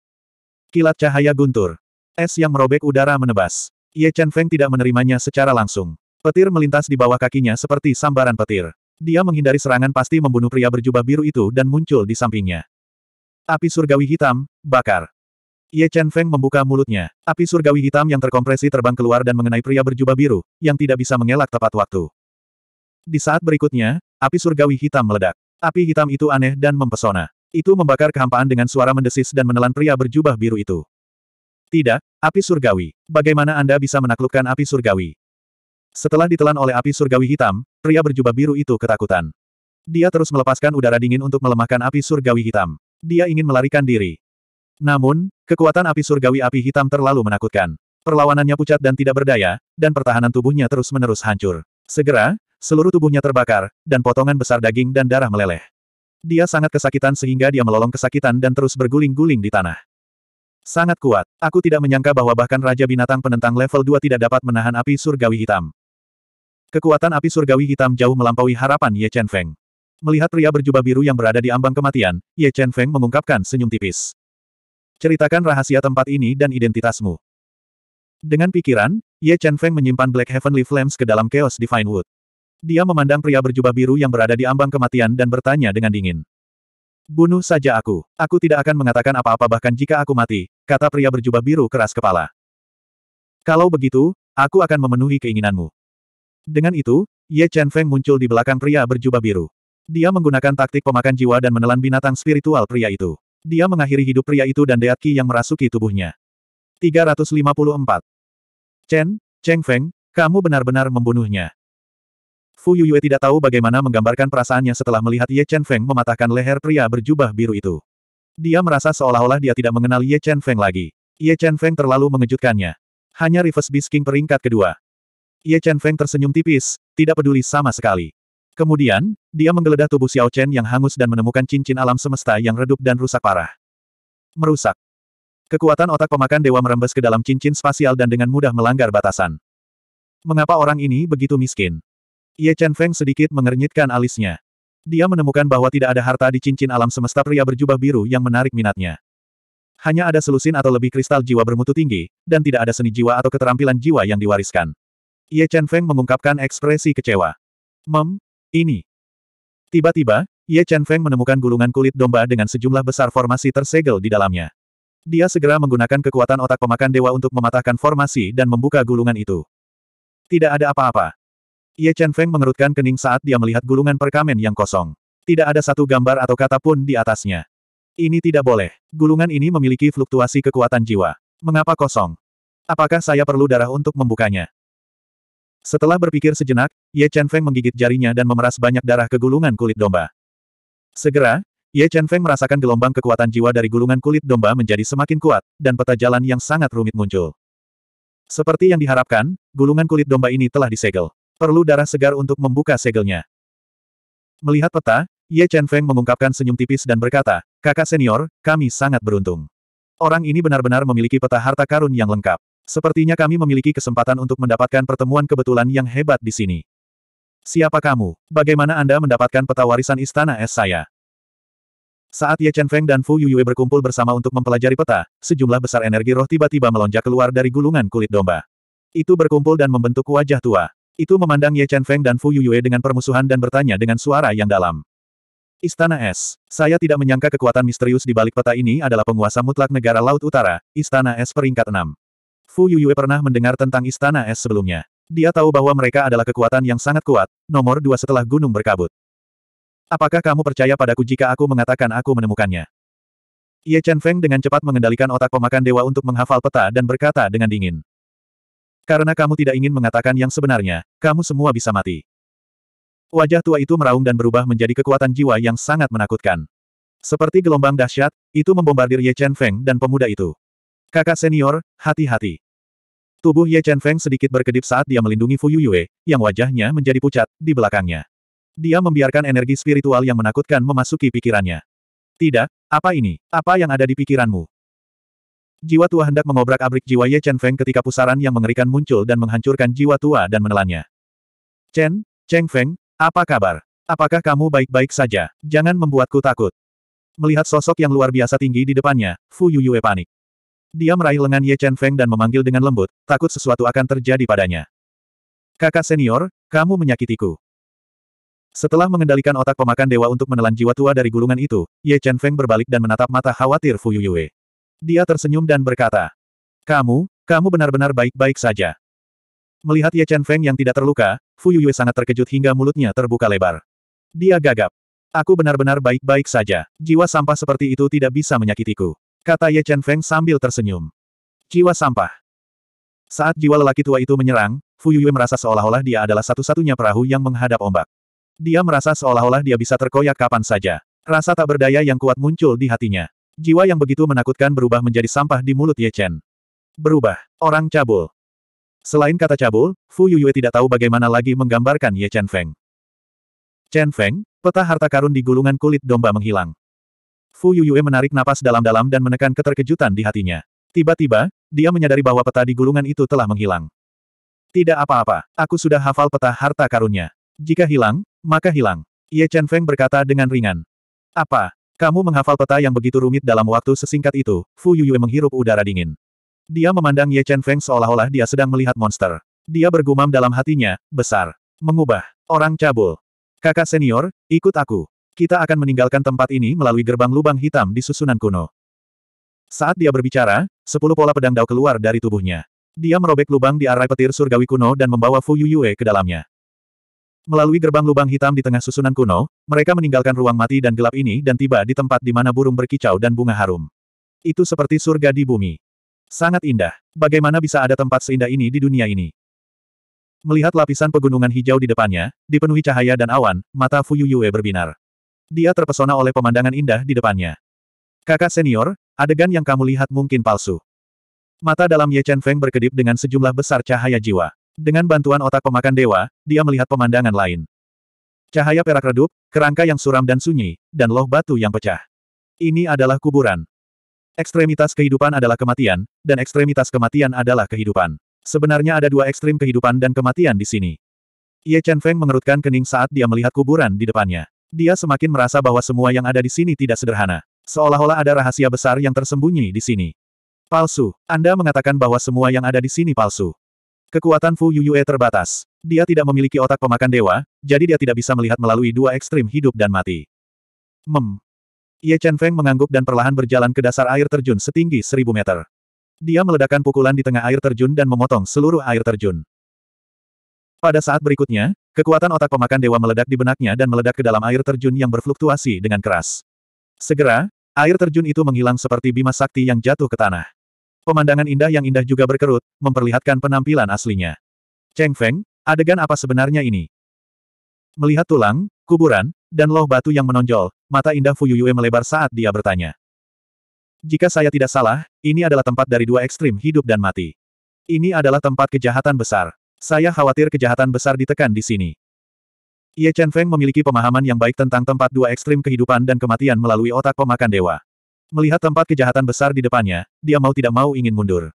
Kilat cahaya guntur. Es yang merobek udara menebas. Ye Chen Feng tidak menerimanya secara langsung. Petir melintas di bawah kakinya seperti sambaran petir. Dia menghindari serangan pasti membunuh pria berjubah biru itu dan muncul di sampingnya. Api surgawi hitam, bakar. Ye Chen Feng membuka mulutnya. Api surgawi hitam yang terkompresi terbang keluar dan mengenai pria berjubah biru, yang tidak bisa mengelak tepat waktu. Di saat berikutnya, api surgawi hitam meledak. Api hitam itu aneh dan mempesona. Itu membakar kehampaan dengan suara mendesis dan menelan pria berjubah biru itu. Tidak, api surgawi. Bagaimana Anda bisa menaklukkan api surgawi? Setelah ditelan oleh api surgawi hitam, pria berjubah biru itu ketakutan. Dia terus melepaskan udara dingin untuk melemahkan api surgawi hitam. Dia ingin melarikan diri. Namun, kekuatan api surgawi api hitam terlalu menakutkan. Perlawanannya pucat dan tidak berdaya, dan pertahanan tubuhnya terus-menerus hancur. Segera, seluruh tubuhnya terbakar, dan potongan besar daging dan darah meleleh. Dia sangat kesakitan sehingga dia melolong kesakitan dan terus berguling-guling di tanah. Sangat kuat. Aku tidak menyangka bahwa bahkan Raja Binatang penentang level 2 tidak dapat menahan api surgawi hitam. Kekuatan api surgawi hitam jauh melampaui harapan Ye Chen Feng. Melihat pria berjubah biru yang berada di ambang kematian, Ye Chen Feng mengungkapkan senyum tipis. Ceritakan rahasia tempat ini dan identitasmu. Dengan pikiran, Ye Chen Feng menyimpan Black Heavenly Flames ke dalam Chaos Divine Wood. Dia memandang pria berjubah biru yang berada di ambang kematian dan bertanya dengan dingin. Bunuh saja aku. Aku tidak akan mengatakan apa-apa bahkan jika aku mati, kata pria berjubah biru keras kepala. Kalau begitu, aku akan memenuhi keinginanmu. Dengan itu, Ye Chen Feng muncul di belakang pria berjubah biru. Dia menggunakan taktik pemakan jiwa dan menelan binatang spiritual pria itu. Dia mengakhiri hidup pria itu dan deat Qi yang merasuki tubuhnya. 354. Chen, Cheng Feng, kamu benar-benar membunuhnya. Fu Yuyue tidak tahu bagaimana menggambarkan perasaannya setelah melihat Ye Chen Feng mematahkan leher pria berjubah biru itu. Dia merasa seolah-olah dia tidak mengenal Ye Chen Feng lagi. Ye Chen Feng terlalu mengejutkannya. Hanya reverse bisking peringkat kedua. Ye Chen Feng tersenyum tipis, tidak peduli sama sekali. Kemudian, dia menggeledah tubuh Xiao Chen yang hangus dan menemukan cincin alam semesta yang redup dan rusak parah. Merusak. Kekuatan otak pemakan dewa merembes ke dalam cincin spasial dan dengan mudah melanggar batasan. Mengapa orang ini begitu miskin? Ye Chen Feng sedikit mengernyitkan alisnya. Dia menemukan bahwa tidak ada harta di cincin alam semesta pria berjubah biru yang menarik minatnya. Hanya ada selusin atau lebih kristal jiwa bermutu tinggi, dan tidak ada seni jiwa atau keterampilan jiwa yang diwariskan. Ye Chen Feng mengungkapkan ekspresi kecewa. Mem, ini. Tiba-tiba, Ye Chen Feng menemukan gulungan kulit domba dengan sejumlah besar formasi tersegel di dalamnya. Dia segera menggunakan kekuatan otak pemakan dewa untuk mematahkan formasi dan membuka gulungan itu. Tidak ada apa-apa. Ye Chen Feng mengerutkan kening saat dia melihat gulungan perkamen yang kosong. Tidak ada satu gambar atau kata pun di atasnya. Ini tidak boleh. Gulungan ini memiliki fluktuasi kekuatan jiwa. Mengapa kosong? Apakah saya perlu darah untuk membukanya? Setelah berpikir sejenak, Ye Chen Feng menggigit jarinya dan memeras banyak darah ke gulungan kulit domba. Segera, Ye Chen Feng merasakan gelombang kekuatan jiwa dari gulungan kulit domba menjadi semakin kuat, dan peta jalan yang sangat rumit muncul. Seperti yang diharapkan, gulungan kulit domba ini telah disegel. Perlu darah segar untuk membuka segelnya. Melihat peta, Ye Chen Feng mengungkapkan senyum tipis dan berkata, Kakak senior, kami sangat beruntung. Orang ini benar-benar memiliki peta harta karun yang lengkap. Sepertinya kami memiliki kesempatan untuk mendapatkan pertemuan kebetulan yang hebat di sini. Siapa kamu? Bagaimana Anda mendapatkan peta warisan istana es saya? Saat Ye Chen Feng dan Fu Yuyue berkumpul bersama untuk mempelajari peta, sejumlah besar energi roh tiba-tiba melonjak keluar dari gulungan kulit domba. Itu berkumpul dan membentuk wajah tua. Itu memandang Ye Chen Feng dan Fu Yuyue dengan permusuhan dan bertanya dengan suara yang dalam. Istana Es. Saya tidak menyangka kekuatan misterius di balik peta ini adalah penguasa mutlak negara Laut Utara, Istana Es peringkat 6. Fu Yuyue pernah mendengar tentang Istana Es sebelumnya. Dia tahu bahwa mereka adalah kekuatan yang sangat kuat, nomor dua setelah gunung berkabut. Apakah kamu percaya padaku jika aku mengatakan aku menemukannya? Ye Chen Feng dengan cepat mengendalikan otak pemakan dewa untuk menghafal peta dan berkata dengan dingin. Karena kamu tidak ingin mengatakan yang sebenarnya, kamu semua bisa mati. Wajah tua itu meraung dan berubah menjadi kekuatan jiwa yang sangat menakutkan. Seperti gelombang dahsyat, itu membombardir Ye Chen Feng dan pemuda itu. Kakak senior, hati-hati. Tubuh Ye Chen Feng sedikit berkedip saat dia melindungi Fu Yuyue, yang wajahnya menjadi pucat, di belakangnya. Dia membiarkan energi spiritual yang menakutkan memasuki pikirannya. Tidak, apa ini? Apa yang ada di pikiranmu? Jiwa tua hendak mengobrak-abrik jiwa Ye Chen Feng ketika pusaran yang mengerikan muncul dan menghancurkan jiwa tua dan menelannya. Chen, Cheng Feng, apa kabar? Apakah kamu baik-baik saja? Jangan membuatku takut. Melihat sosok yang luar biasa tinggi di depannya, Fu Yuyue panik. Dia meraih lengan Ye Chen Feng dan memanggil dengan lembut, takut sesuatu akan terjadi padanya. Kakak senior, kamu menyakitiku. Setelah mengendalikan otak pemakan dewa untuk menelan jiwa tua dari gulungan itu, Ye Chen Feng berbalik dan menatap mata khawatir Fu Yuyue. Dia tersenyum dan berkata, Kamu, kamu benar-benar baik-baik saja. Melihat Ye Chen Feng yang tidak terluka, Fu Yuyue sangat terkejut hingga mulutnya terbuka lebar. Dia gagap. Aku benar-benar baik-baik saja. Jiwa sampah seperti itu tidak bisa menyakitiku. Kata Ye Chen Feng sambil tersenyum. Jiwa sampah. Saat jiwa lelaki tua itu menyerang, Fu Yuyue merasa seolah-olah dia adalah satu-satunya perahu yang menghadap ombak. Dia merasa seolah-olah dia bisa terkoyak kapan saja. Rasa tak berdaya yang kuat muncul di hatinya. Jiwa yang begitu menakutkan berubah menjadi sampah di mulut Ye Chen. Berubah. Orang cabul. Selain kata cabul, Fu Yuyue tidak tahu bagaimana lagi menggambarkan Ye Chen Feng. Chen Feng, peta harta karun di gulungan kulit domba menghilang. Fu Yuyue menarik napas dalam-dalam dan menekan keterkejutan di hatinya. Tiba-tiba, dia menyadari bahwa peta di gulungan itu telah menghilang. Tidak apa-apa, aku sudah hafal peta harta karunnya. Jika hilang, maka hilang. Ye Chen Feng berkata dengan ringan. Apa, kamu menghafal peta yang begitu rumit dalam waktu sesingkat itu, Fu Yuyue menghirup udara dingin. Dia memandang Ye Chen Feng seolah-olah dia sedang melihat monster. Dia bergumam dalam hatinya, besar. Mengubah. Orang cabul. Kakak senior, ikut aku. Kita akan meninggalkan tempat ini melalui gerbang lubang hitam di susunan kuno. Saat dia berbicara, sepuluh pola pedang dao keluar dari tubuhnya. Dia merobek lubang di arai petir surgawi kuno dan membawa Fu Yuyue ke dalamnya. Melalui gerbang lubang hitam di tengah susunan kuno, mereka meninggalkan ruang mati dan gelap ini dan tiba di tempat di mana burung berkicau dan bunga harum. Itu seperti surga di bumi. Sangat indah. Bagaimana bisa ada tempat seindah ini di dunia ini? Melihat lapisan pegunungan hijau di depannya, dipenuhi cahaya dan awan, mata Fuyu Yue berbinar. Dia terpesona oleh pemandangan indah di depannya. Kakak senior, adegan yang kamu lihat mungkin palsu. Mata dalam Ye Chen Feng berkedip dengan sejumlah besar cahaya jiwa. Dengan bantuan otak pemakan dewa, dia melihat pemandangan lain. Cahaya perak redup, kerangka yang suram dan sunyi, dan loh batu yang pecah. Ini adalah kuburan. Ekstremitas kehidupan adalah kematian, dan ekstremitas kematian adalah kehidupan. Sebenarnya ada dua ekstrim kehidupan dan kematian di sini. Ye Chen Feng mengerutkan kening saat dia melihat kuburan di depannya. Dia semakin merasa bahwa semua yang ada di sini tidak sederhana. Seolah-olah ada rahasia besar yang tersembunyi di sini. Palsu. Anda mengatakan bahwa semua yang ada di sini palsu. Kekuatan Fu Yue terbatas. Dia tidak memiliki otak pemakan dewa, jadi dia tidak bisa melihat melalui dua ekstrim hidup dan mati. Mem. Ye Chen Feng mengangguk dan perlahan berjalan ke dasar air terjun setinggi seribu meter. Dia meledakkan pukulan di tengah air terjun dan memotong seluruh air terjun. Pada saat berikutnya, kekuatan otak pemakan dewa meledak di benaknya dan meledak ke dalam air terjun yang berfluktuasi dengan keras. Segera, air terjun itu menghilang seperti bima sakti yang jatuh ke tanah. Pemandangan indah yang indah juga berkerut, memperlihatkan penampilan aslinya. Cheng Feng, adegan apa sebenarnya ini? Melihat tulang, kuburan, dan loh batu yang menonjol, mata indah Fu Yuyue melebar saat dia bertanya. Jika saya tidak salah, ini adalah tempat dari dua ekstrim hidup dan mati. Ini adalah tempat kejahatan besar. Saya khawatir kejahatan besar ditekan di sini. Ye Chen Feng memiliki pemahaman yang baik tentang tempat dua ekstrim kehidupan dan kematian melalui otak pemakan dewa. Melihat tempat kejahatan besar di depannya, dia mau tidak mau ingin mundur.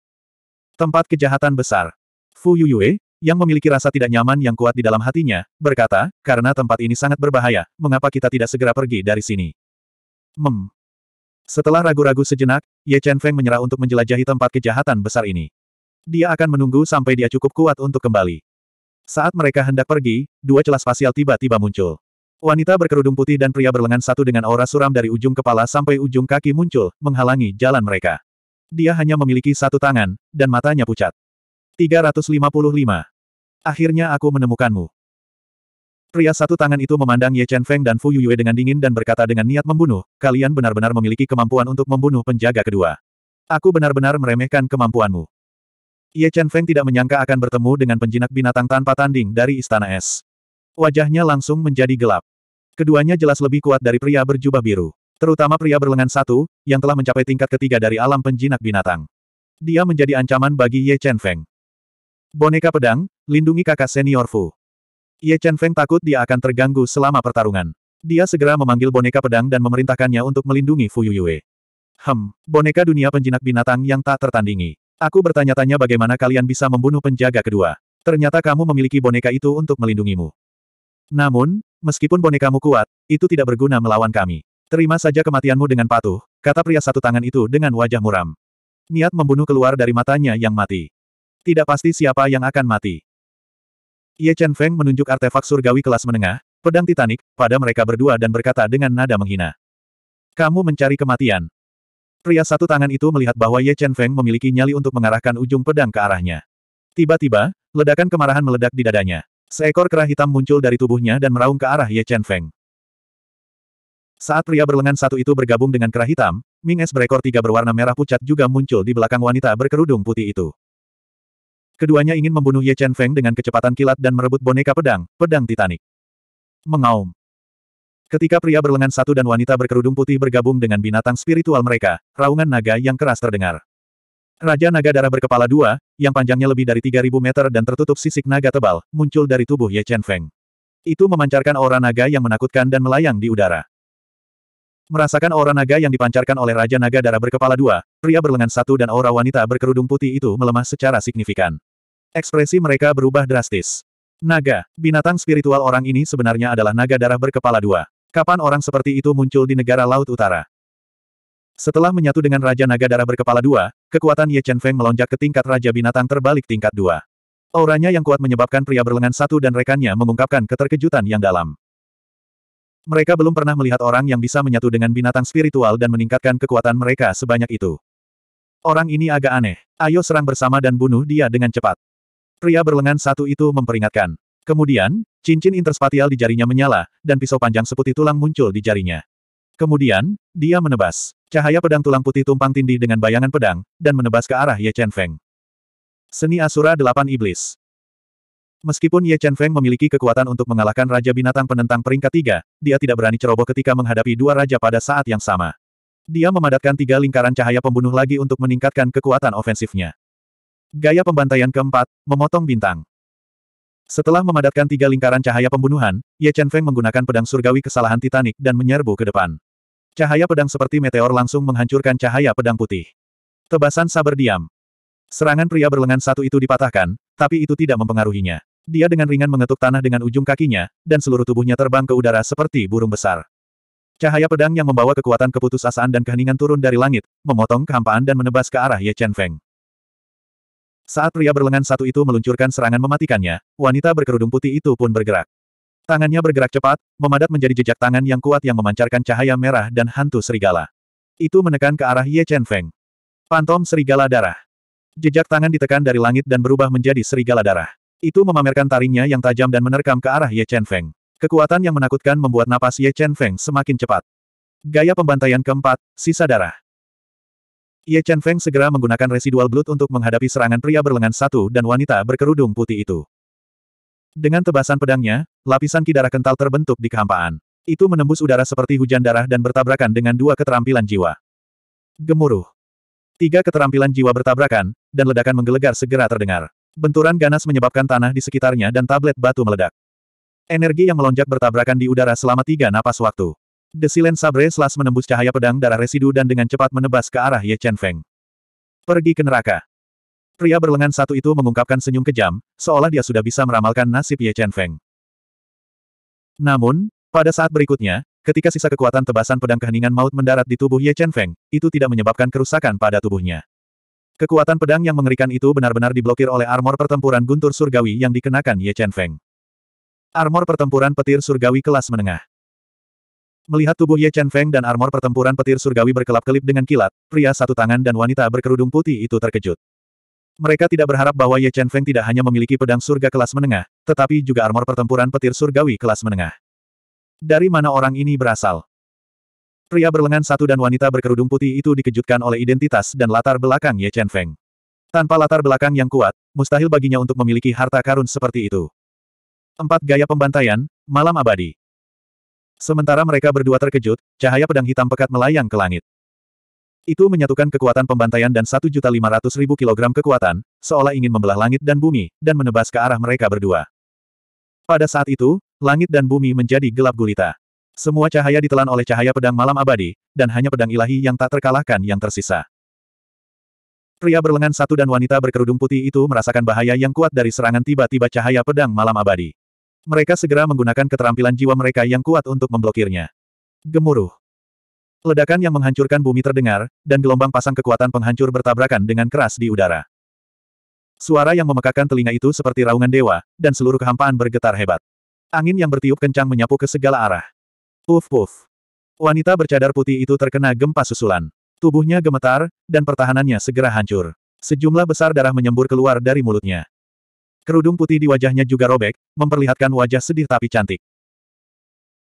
Tempat kejahatan besar. Fu Yuyue, yang memiliki rasa tidak nyaman yang kuat di dalam hatinya, berkata, karena tempat ini sangat berbahaya, mengapa kita tidak segera pergi dari sini? Mem. Setelah ragu-ragu sejenak, Ye Chen Feng menyerah untuk menjelajahi tempat kejahatan besar ini. Dia akan menunggu sampai dia cukup kuat untuk kembali. Saat mereka hendak pergi, dua celah spasial tiba-tiba muncul. Wanita berkerudung putih dan pria berlengan satu dengan aura suram dari ujung kepala sampai ujung kaki muncul, menghalangi jalan mereka. Dia hanya memiliki satu tangan, dan matanya pucat. 355. Akhirnya aku menemukanmu. Pria satu tangan itu memandang Ye Chen Feng dan Fu Yuyue dengan dingin dan berkata dengan niat membunuh, kalian benar-benar memiliki kemampuan untuk membunuh penjaga kedua. Aku benar-benar meremehkan kemampuanmu. Ye Chen Feng tidak menyangka akan bertemu dengan penjinak binatang tanpa tanding dari Istana Es. Wajahnya langsung menjadi gelap. Keduanya jelas lebih kuat dari pria berjubah biru. Terutama pria berlengan satu, yang telah mencapai tingkat ketiga dari alam penjinak binatang. Dia menjadi ancaman bagi Ye Chen Feng. Boneka pedang, lindungi kakak senior Fu. Ye Chen Feng takut dia akan terganggu selama pertarungan. Dia segera memanggil boneka pedang dan memerintahkannya untuk melindungi Fu Yuyue. Hem, boneka dunia penjinak binatang yang tak tertandingi. Aku bertanya-tanya bagaimana kalian bisa membunuh penjaga kedua. Ternyata kamu memiliki boneka itu untuk melindungimu. Namun, Meskipun bonekamu kuat, itu tidak berguna melawan kami. Terima saja kematianmu dengan patuh, kata pria satu tangan itu dengan wajah muram. Niat membunuh keluar dari matanya yang mati. Tidak pasti siapa yang akan mati. Ye Chen Feng menunjuk artefak surgawi kelas menengah, pedang Titanic, pada mereka berdua dan berkata dengan nada menghina. Kamu mencari kematian. Pria satu tangan itu melihat bahwa Ye Chen Feng memiliki nyali untuk mengarahkan ujung pedang ke arahnya. Tiba-tiba, ledakan kemarahan meledak di dadanya. Seekor kera hitam muncul dari tubuhnya dan meraung ke arah Ye Chen Feng. Saat pria berlengan satu itu bergabung dengan kera hitam, Ming Es berekor tiga berwarna merah pucat juga muncul di belakang wanita berkerudung putih itu. Keduanya ingin membunuh Ye Chen Feng dengan kecepatan kilat dan merebut boneka pedang, pedang Titanic. Mengaum. Ketika pria berlengan satu dan wanita berkerudung putih bergabung dengan binatang spiritual mereka, raungan naga yang keras terdengar. Raja naga darah berkepala dua, yang panjangnya lebih dari 3.000 meter dan tertutup sisik naga tebal, muncul dari tubuh Ye Chen Feng. Itu memancarkan aura naga yang menakutkan dan melayang di udara. Merasakan aura naga yang dipancarkan oleh Raja Naga Darah berkepala dua, pria berlengan satu dan aura wanita berkerudung putih itu melemah secara signifikan. Ekspresi mereka berubah drastis. Naga, binatang spiritual orang ini sebenarnya adalah naga darah berkepala dua. Kapan orang seperti itu muncul di negara laut utara? Setelah menyatu dengan Raja Naga Darah berkepala dua, kekuatan Ye Chen Feng melonjak ke tingkat Raja Binatang terbalik tingkat dua. Auranya yang kuat menyebabkan pria berlengan satu dan rekannya mengungkapkan keterkejutan yang dalam. Mereka belum pernah melihat orang yang bisa menyatu dengan binatang spiritual dan meningkatkan kekuatan mereka sebanyak itu. Orang ini agak aneh. Ayo serang bersama dan bunuh dia dengan cepat. Pria berlengan satu itu memperingatkan. Kemudian, cincin interspatial di jarinya menyala, dan pisau panjang seputih tulang muncul di jarinya. Kemudian, dia menebas. Cahaya pedang tulang putih tumpang tindih dengan bayangan pedang, dan menebas ke arah Ye Chen Feng. Seni Asura Delapan Iblis Meskipun Ye Chen Feng memiliki kekuatan untuk mengalahkan Raja Binatang penentang peringkat tiga, dia tidak berani ceroboh ketika menghadapi dua raja pada saat yang sama. Dia memadatkan tiga lingkaran cahaya pembunuh lagi untuk meningkatkan kekuatan ofensifnya. Gaya pembantaian keempat, memotong bintang. Setelah memadatkan tiga lingkaran cahaya pembunuhan, Ye Chen Feng menggunakan pedang surgawi kesalahan Titanic dan menyerbu ke depan. Cahaya pedang seperti meteor langsung menghancurkan cahaya pedang putih. Tebasan sabar diam. Serangan pria berlengan satu itu dipatahkan, tapi itu tidak mempengaruhinya. Dia dengan ringan mengetuk tanah dengan ujung kakinya, dan seluruh tubuhnya terbang ke udara seperti burung besar. Cahaya pedang yang membawa kekuatan keputusasaan dan keheningan turun dari langit, memotong kehampaan dan menebas ke arah Ye Chen Feng. Saat pria berlengan satu itu meluncurkan serangan mematikannya, wanita berkerudung putih itu pun bergerak. Tangannya bergerak cepat, memadat menjadi jejak tangan yang kuat yang memancarkan cahaya merah dan hantu serigala. Itu menekan ke arah Ye Chen Feng. Pantom serigala darah. Jejak tangan ditekan dari langit dan berubah menjadi serigala darah. Itu memamerkan taringnya yang tajam dan menerkam ke arah Ye Chen Feng. Kekuatan yang menakutkan membuat napas Ye Chen Feng semakin cepat. Gaya pembantaian keempat, sisa darah. Ye Chen Feng segera menggunakan residual blood untuk menghadapi serangan pria berlengan satu dan wanita berkerudung putih itu. Dengan tebasan pedangnya, lapisan kidara kental terbentuk di kehampaan. Itu menembus udara seperti hujan darah dan bertabrakan dengan dua keterampilan jiwa. Gemuruh. Tiga keterampilan jiwa bertabrakan, dan ledakan menggelegar segera terdengar. Benturan ganas menyebabkan tanah di sekitarnya dan tablet batu meledak. Energi yang melonjak bertabrakan di udara selama tiga napas waktu. Desilen Sabre Slas menembus cahaya pedang darah residu dan dengan cepat menebas ke arah Ye Chen Feng. Pergi ke neraka. Pria berlengan satu itu mengungkapkan senyum kejam, seolah dia sudah bisa meramalkan nasib Ye Chen Feng. Namun, pada saat berikutnya, ketika sisa kekuatan tebasan pedang keheningan maut mendarat di tubuh Ye Chen Feng, itu tidak menyebabkan kerusakan pada tubuhnya. Kekuatan pedang yang mengerikan itu benar-benar diblokir oleh armor pertempuran guntur surgawi yang dikenakan Ye Chen Feng. Armor pertempuran petir surgawi kelas menengah. Melihat tubuh Ye Chen Feng dan armor pertempuran petir surgawi berkelap-kelip dengan kilat, pria satu tangan dan wanita berkerudung putih itu terkejut. Mereka tidak berharap bahwa Ye Chen Feng tidak hanya memiliki pedang surga kelas menengah, tetapi juga armor pertempuran petir surgawi kelas menengah. Dari mana orang ini berasal? Pria berlengan satu dan wanita berkerudung putih itu dikejutkan oleh identitas dan latar belakang Ye Chen Feng. Tanpa latar belakang yang kuat, mustahil baginya untuk memiliki harta karun seperti itu. Empat gaya pembantaian, malam abadi. Sementara mereka berdua terkejut, cahaya pedang hitam pekat melayang ke langit. Itu menyatukan kekuatan pembantaian dan 1.500.000 kg kekuatan, seolah ingin membelah langit dan bumi, dan menebas ke arah mereka berdua. Pada saat itu, langit dan bumi menjadi gelap gulita. Semua cahaya ditelan oleh cahaya pedang malam abadi, dan hanya pedang ilahi yang tak terkalahkan yang tersisa. Pria berlengan satu dan wanita berkerudung putih itu merasakan bahaya yang kuat dari serangan tiba-tiba cahaya pedang malam abadi. Mereka segera menggunakan keterampilan jiwa mereka yang kuat untuk memblokirnya. Gemuruh. Ledakan yang menghancurkan bumi terdengar, dan gelombang pasang kekuatan penghancur bertabrakan dengan keras di udara. Suara yang memekakan telinga itu seperti raungan dewa, dan seluruh kehampaan bergetar hebat. Angin yang bertiup kencang menyapu ke segala arah. Puf puf. Wanita bercadar putih itu terkena gempa susulan. Tubuhnya gemetar, dan pertahanannya segera hancur. Sejumlah besar darah menyembur keluar dari mulutnya. Kerudung putih di wajahnya juga robek, memperlihatkan wajah sedih tapi cantik.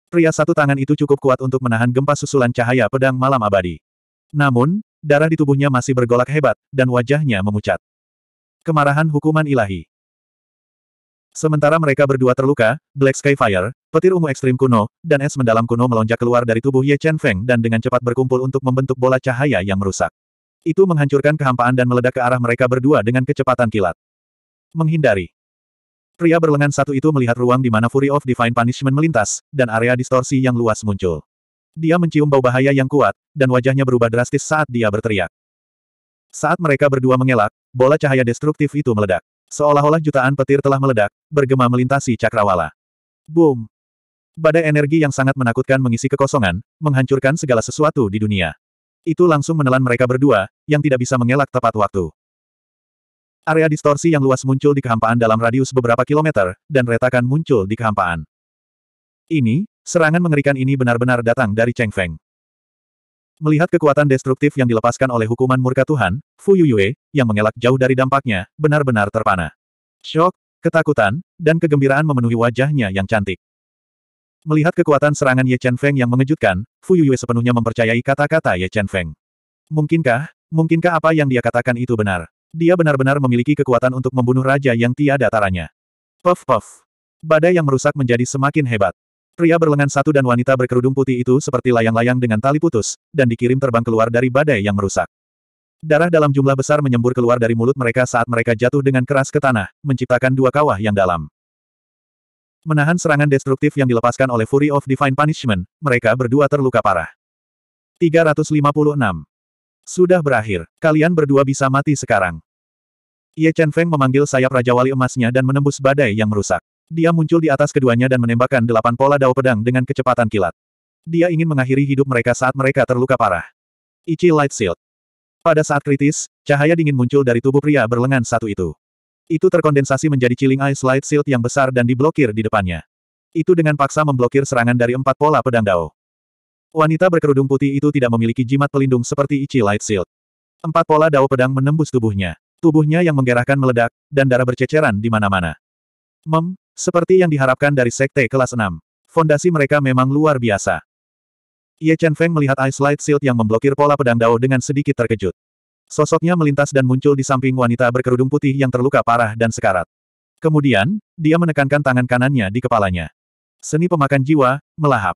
Pria satu tangan itu cukup kuat untuk menahan gempa susulan cahaya pedang malam abadi. Namun, darah di tubuhnya masih bergolak hebat, dan wajahnya memucat. Kemarahan hukuman ilahi. Sementara mereka berdua terluka, Black Skyfire, petir ungu ekstrim kuno, dan es mendalam kuno melonjak keluar dari tubuh Ye Chen Feng dan dengan cepat berkumpul untuk membentuk bola cahaya yang merusak. Itu menghancurkan kehampaan dan meledak ke arah mereka berdua dengan kecepatan kilat. Menghindari. Pria berlengan satu itu melihat ruang di mana Fury of Divine Punishment melintas, dan area distorsi yang luas muncul. Dia mencium bau bahaya yang kuat, dan wajahnya berubah drastis saat dia berteriak. Saat mereka berdua mengelak, bola cahaya destruktif itu meledak. Seolah-olah jutaan petir telah meledak, bergema melintasi cakrawala. Boom! Badai energi yang sangat menakutkan mengisi kekosongan, menghancurkan segala sesuatu di dunia. Itu langsung menelan mereka berdua, yang tidak bisa mengelak tepat waktu. Area distorsi yang luas muncul di kehampaan dalam radius beberapa kilometer, dan retakan muncul di kehampaan. Ini, serangan mengerikan ini benar-benar datang dari Cheng Feng. Melihat kekuatan destruktif yang dilepaskan oleh hukuman murka Tuhan, Fu Yuyue, yang mengelak jauh dari dampaknya, benar-benar terpana. Shock, ketakutan, dan kegembiraan memenuhi wajahnya yang cantik. Melihat kekuatan serangan Ye Chen Feng yang mengejutkan, Fu Yuyue sepenuhnya mempercayai kata-kata Ye Chen Feng. Mungkinkah, mungkinkah apa yang dia katakan itu benar? Dia benar-benar memiliki kekuatan untuk membunuh raja yang tiada taranya. Puff puff. Badai yang merusak menjadi semakin hebat. Pria berlengan satu dan wanita berkerudung putih itu seperti layang-layang dengan tali putus, dan dikirim terbang keluar dari badai yang merusak. Darah dalam jumlah besar menyembur keluar dari mulut mereka saat mereka jatuh dengan keras ke tanah, menciptakan dua kawah yang dalam. Menahan serangan destruktif yang dilepaskan oleh Fury of Divine Punishment, mereka berdua terluka parah. 356. Sudah berakhir. Kalian berdua bisa mati sekarang. Ye Chen Feng memanggil sayap Raja Wali emasnya dan menembus badai yang merusak. Dia muncul di atas keduanya dan menembakkan delapan pola dao pedang dengan kecepatan kilat. Dia ingin mengakhiri hidup mereka saat mereka terluka parah. Ichi Light Shield. Pada saat kritis, cahaya dingin muncul dari tubuh pria berlengan satu itu. Itu terkondensasi menjadi Chilling Ice Light Shield yang besar dan diblokir di depannya. Itu dengan paksa memblokir serangan dari empat pola pedang Dao. Wanita berkerudung putih itu tidak memiliki jimat pelindung seperti Ichi Light Shield. Empat pola dao pedang menembus tubuhnya. Tubuhnya yang menggerahkan meledak, dan darah berceceran di mana-mana. Mem, seperti yang diharapkan dari Sekte Kelas 6. Fondasi mereka memang luar biasa. Ye Chen Feng melihat Ice Light Shield yang memblokir pola pedang Dao dengan sedikit terkejut. Sosoknya melintas dan muncul di samping wanita berkerudung putih yang terluka parah dan sekarat. Kemudian, dia menekankan tangan kanannya di kepalanya. Seni pemakan jiwa, melahap.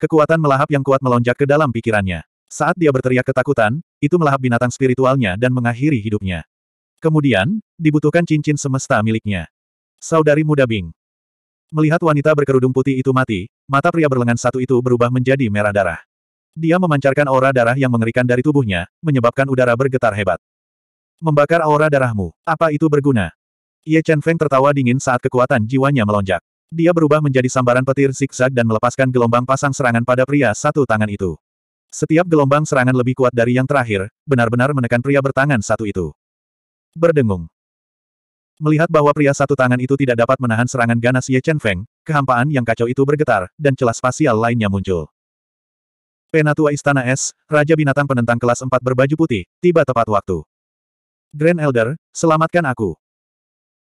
Kekuatan melahap yang kuat melonjak ke dalam pikirannya. Saat dia berteriak ketakutan, itu melahap binatang spiritualnya dan mengakhiri hidupnya. Kemudian, dibutuhkan cincin semesta miliknya. Saudari muda Bing. Melihat wanita berkerudung putih itu mati, mata pria berlengan satu itu berubah menjadi merah darah. Dia memancarkan aura darah yang mengerikan dari tubuhnya, menyebabkan udara bergetar hebat. Membakar aura darahmu, apa itu berguna? Ye Chen Feng tertawa dingin saat kekuatan jiwanya melonjak. Dia berubah menjadi sambaran petir zigzag dan melepaskan gelombang pasang serangan pada pria satu tangan itu. Setiap gelombang serangan lebih kuat dari yang terakhir, benar-benar menekan pria bertangan satu itu. Berdengung. Melihat bahwa pria satu tangan itu tidak dapat menahan serangan ganas Ye Chen Feng, kehampaan yang kacau itu bergetar, dan celah spasial lainnya muncul. Penatua Istana Es, Raja Binatang penentang kelas 4 berbaju putih, tiba tepat waktu. Grand Elder, selamatkan aku.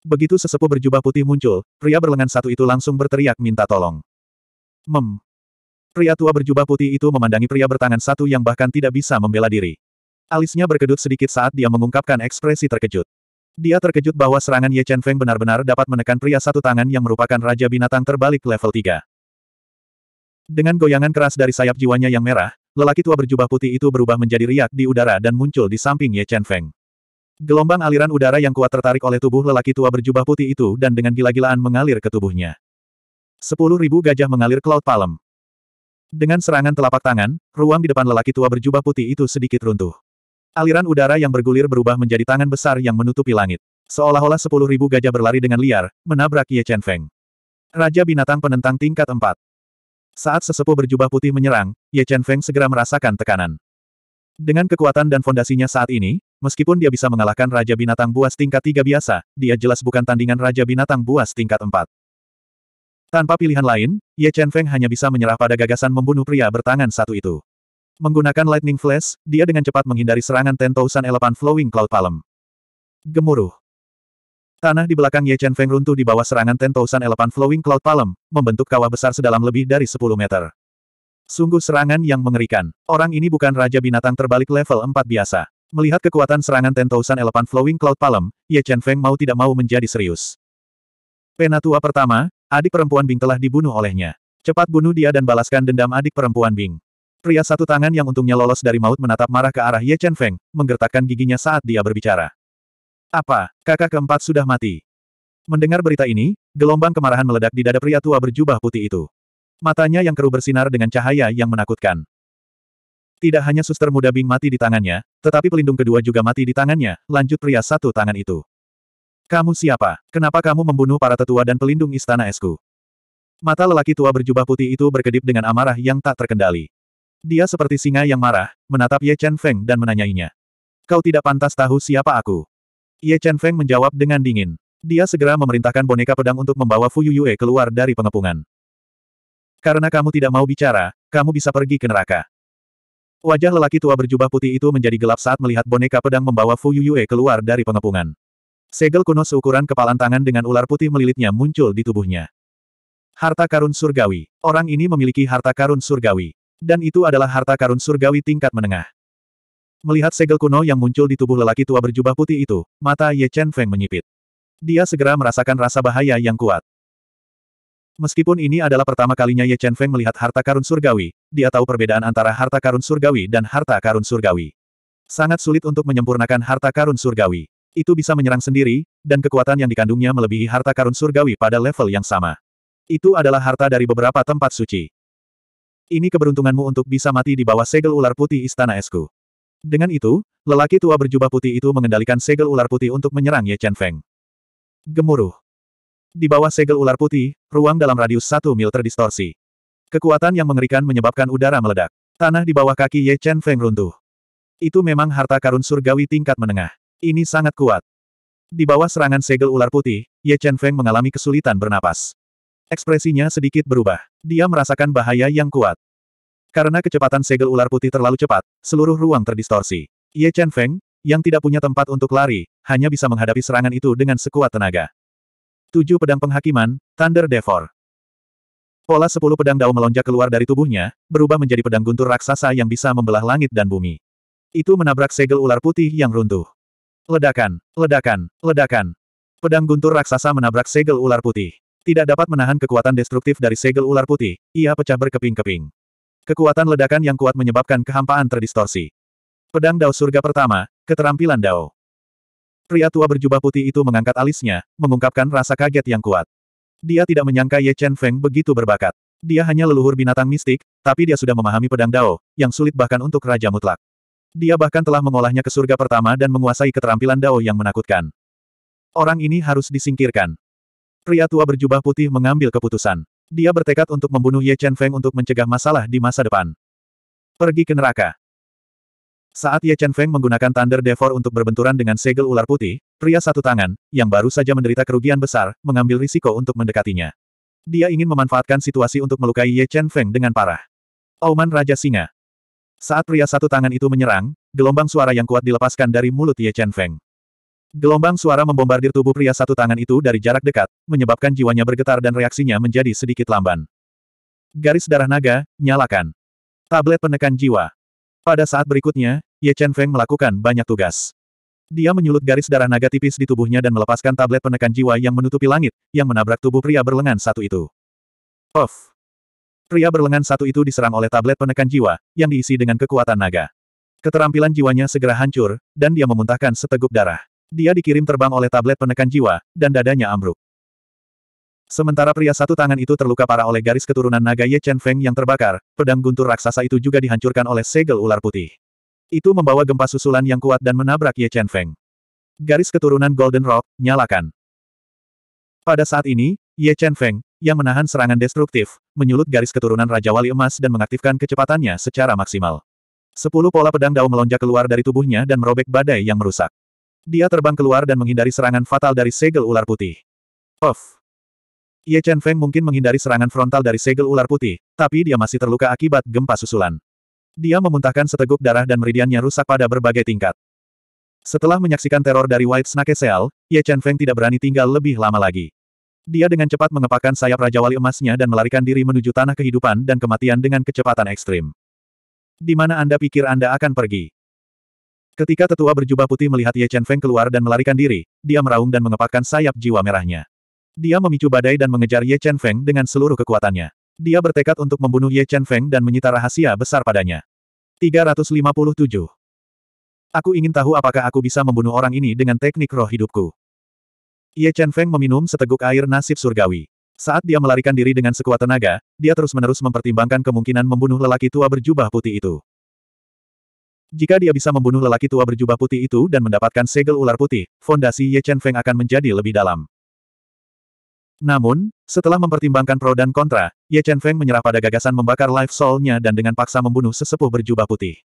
Begitu sesepuh berjubah putih muncul, pria berlengan satu itu langsung berteriak minta tolong. Mem. Pria tua berjubah putih itu memandangi pria bertangan satu yang bahkan tidak bisa membela diri. Alisnya berkedut sedikit saat dia mengungkapkan ekspresi terkejut. Dia terkejut bahwa serangan Ye Chen Feng benar-benar dapat menekan pria satu tangan yang merupakan Raja Binatang terbalik level 3. Dengan goyangan keras dari sayap jiwanya yang merah, lelaki tua berjubah putih itu berubah menjadi riak di udara dan muncul di samping Ye Chen Feng. Gelombang aliran udara yang kuat tertarik oleh tubuh lelaki tua berjubah putih itu dan dengan gila-gilaan mengalir ke tubuhnya. Sepuluh ribu gajah mengalir ke Laut Palem. Dengan serangan telapak tangan, ruang di depan lelaki tua berjubah putih itu sedikit runtuh. Aliran udara yang bergulir berubah menjadi tangan besar yang menutupi langit. Seolah-olah sepuluh ribu gajah berlari dengan liar, menabrak Ye Chen Feng. Raja binatang penentang tingkat empat. Saat sesepuh berjubah putih menyerang, Ye Chen Feng segera merasakan tekanan. Dengan kekuatan dan fondasinya saat ini, Meskipun dia bisa mengalahkan Raja Binatang Buas tingkat tiga biasa, dia jelas bukan tandingan Raja Binatang Buas tingkat empat. Tanpa pilihan lain, Ye Chen Feng hanya bisa menyerah pada gagasan membunuh pria bertangan satu itu. Menggunakan Lightning Flash, dia dengan cepat menghindari serangan Tentousan Elephant Flowing Cloud Palm. Gemuruh. Tanah di belakang Ye Chen Feng runtuh di bawah serangan Tentousan Elephant Flowing Cloud Palm, membentuk kawah besar sedalam lebih dari 10 meter. Sungguh serangan yang mengerikan. Orang ini bukan Raja Binatang terbalik level 4 biasa. Melihat kekuatan serangan Tentousan Elephant Flowing Cloud Palem, Ye Chen Feng mau tidak mau menjadi serius. Penatua pertama, adik perempuan Bing telah dibunuh olehnya. Cepat bunuh dia dan balaskan dendam adik perempuan Bing. Pria satu tangan yang untungnya lolos dari maut menatap marah ke arah Ye Chen Feng, menggertakkan giginya saat dia berbicara. Apa, kakak keempat sudah mati? Mendengar berita ini, gelombang kemarahan meledak di dada pria tua berjubah putih itu. Matanya yang keruh bersinar dengan cahaya yang menakutkan. Tidak hanya suster muda Bing mati di tangannya, tetapi pelindung kedua juga mati di tangannya, lanjut pria satu tangan itu. Kamu siapa? Kenapa kamu membunuh para tetua dan pelindung istana esku? Mata lelaki tua berjubah putih itu berkedip dengan amarah yang tak terkendali. Dia seperti singa yang marah, menatap Ye Chen Feng dan menanyainya. Kau tidak pantas tahu siapa aku. Ye Chen Feng menjawab dengan dingin. Dia segera memerintahkan boneka pedang untuk membawa Fu Yue keluar dari pengepungan. Karena kamu tidak mau bicara, kamu bisa pergi ke neraka. Wajah lelaki tua berjubah putih itu menjadi gelap saat melihat boneka pedang membawa Fu Yuyue keluar dari pengepungan. Segel kuno seukuran kepalan tangan dengan ular putih melilitnya muncul di tubuhnya. Harta karun surgawi. Orang ini memiliki harta karun surgawi. Dan itu adalah harta karun surgawi tingkat menengah. Melihat segel kuno yang muncul di tubuh lelaki tua berjubah putih itu, mata Ye Chen Feng menyipit. Dia segera merasakan rasa bahaya yang kuat. Meskipun ini adalah pertama kalinya Ye Chen Feng melihat harta karun surgawi, dia tahu perbedaan antara harta karun surgawi dan harta karun surgawi. Sangat sulit untuk menyempurnakan harta karun surgawi. Itu bisa menyerang sendiri, dan kekuatan yang dikandungnya melebihi harta karun surgawi pada level yang sama. Itu adalah harta dari beberapa tempat suci. Ini keberuntunganmu untuk bisa mati di bawah segel ular putih istana esku. Dengan itu, lelaki tua berjubah putih itu mengendalikan segel ular putih untuk menyerang Ye Chen Feng. Gemuruh. Di bawah segel ular putih, ruang dalam radius satu mil terdistorsi. Kekuatan yang mengerikan menyebabkan udara meledak. Tanah di bawah kaki Ye Chen Feng runtuh. Itu memang harta karun surgawi tingkat menengah. Ini sangat kuat. Di bawah serangan segel ular putih, Ye Chen Feng mengalami kesulitan bernapas. Ekspresinya sedikit berubah. Dia merasakan bahaya yang kuat. Karena kecepatan segel ular putih terlalu cepat, seluruh ruang terdistorsi. Ye Chen Feng, yang tidak punya tempat untuk lari, hanya bisa menghadapi serangan itu dengan sekuat tenaga. Tujuh pedang penghakiman, Thunder Devor. Pola sepuluh pedang dao melonjak keluar dari tubuhnya, berubah menjadi pedang guntur raksasa yang bisa membelah langit dan bumi. Itu menabrak segel ular putih yang runtuh. Ledakan, ledakan, ledakan. Pedang guntur raksasa menabrak segel ular putih. Tidak dapat menahan kekuatan destruktif dari segel ular putih, ia pecah berkeping-keping. Kekuatan ledakan yang kuat menyebabkan kehampaan terdistorsi. Pedang Dao Surga pertama, keterampilan Dao. Pria tua berjubah putih itu mengangkat alisnya, mengungkapkan rasa kaget yang kuat. Dia tidak menyangka Ye Chen Feng begitu berbakat. Dia hanya leluhur binatang mistik, tapi dia sudah memahami pedang Dao, yang sulit bahkan untuk Raja Mutlak. Dia bahkan telah mengolahnya ke surga pertama dan menguasai keterampilan Dao yang menakutkan. Orang ini harus disingkirkan. Pria tua berjubah putih mengambil keputusan. Dia bertekad untuk membunuh Ye Chen Feng untuk mencegah masalah di masa depan. Pergi ke neraka. Saat Ye Chen Feng menggunakan Thunder Devor untuk berbenturan dengan segel ular putih, pria satu tangan, yang baru saja menderita kerugian besar, mengambil risiko untuk mendekatinya. Dia ingin memanfaatkan situasi untuk melukai Ye Chen Feng dengan parah. Auman Raja Singa. Saat pria satu tangan itu menyerang, gelombang suara yang kuat dilepaskan dari mulut Ye Chen Feng. Gelombang suara membombardir tubuh pria satu tangan itu dari jarak dekat, menyebabkan jiwanya bergetar dan reaksinya menjadi sedikit lamban. Garis darah naga, nyalakan. Tablet penekan jiwa. Pada saat berikutnya, Ye Chen Feng melakukan banyak tugas. Dia menyulut garis darah naga tipis di tubuhnya dan melepaskan tablet penekan jiwa yang menutupi langit, yang menabrak tubuh pria berlengan satu itu. Off. Pria berlengan satu itu diserang oleh tablet penekan jiwa, yang diisi dengan kekuatan naga. Keterampilan jiwanya segera hancur, dan dia memuntahkan seteguk darah. Dia dikirim terbang oleh tablet penekan jiwa, dan dadanya ambruk. Sementara pria satu tangan itu terluka parah oleh garis keturunan naga Ye Chen Feng yang terbakar, pedang guntur raksasa itu juga dihancurkan oleh segel ular putih. Itu membawa gempa susulan yang kuat dan menabrak Ye Chen Feng. Garis keturunan Golden Rock, nyalakan. Pada saat ini, Ye Chen Feng, yang menahan serangan destruktif, menyulut garis keturunan Raja Wali Emas dan mengaktifkan kecepatannya secara maksimal. Sepuluh pola pedang dao melonjak keluar dari tubuhnya dan merobek badai yang merusak. Dia terbang keluar dan menghindari serangan fatal dari segel ular putih. Puff! Ye Chen Feng mungkin menghindari serangan frontal dari segel ular putih, tapi dia masih terluka akibat gempa susulan. Dia memuntahkan seteguk darah dan meridiannya rusak pada berbagai tingkat. Setelah menyaksikan teror dari White Snake Seal, Ye Chen Feng tidak berani tinggal lebih lama lagi. Dia dengan cepat mengepakkan sayap Raja Wali emasnya dan melarikan diri menuju tanah kehidupan dan kematian dengan kecepatan ekstrim. Di mana Anda pikir Anda akan pergi? Ketika tetua berjubah putih melihat Ye Chen Feng keluar dan melarikan diri, dia meraung dan mengepakkan sayap jiwa merahnya. Dia memicu badai dan mengejar Ye Chen Feng dengan seluruh kekuatannya. Dia bertekad untuk membunuh Ye Chen Feng dan menyita rahasia besar padanya. 357. Aku ingin tahu apakah aku bisa membunuh orang ini dengan teknik roh hidupku. Ye Chen Feng meminum seteguk air nasib surgawi. Saat dia melarikan diri dengan sekuat tenaga, dia terus-menerus mempertimbangkan kemungkinan membunuh lelaki tua berjubah putih itu. Jika dia bisa membunuh lelaki tua berjubah putih itu dan mendapatkan segel ular putih, fondasi Ye Chen Feng akan menjadi lebih dalam. Namun, setelah mempertimbangkan pro dan kontra, Ye Chen Feng menyerah pada gagasan membakar life soul-nya dan dengan paksa membunuh sesepuh berjubah putih.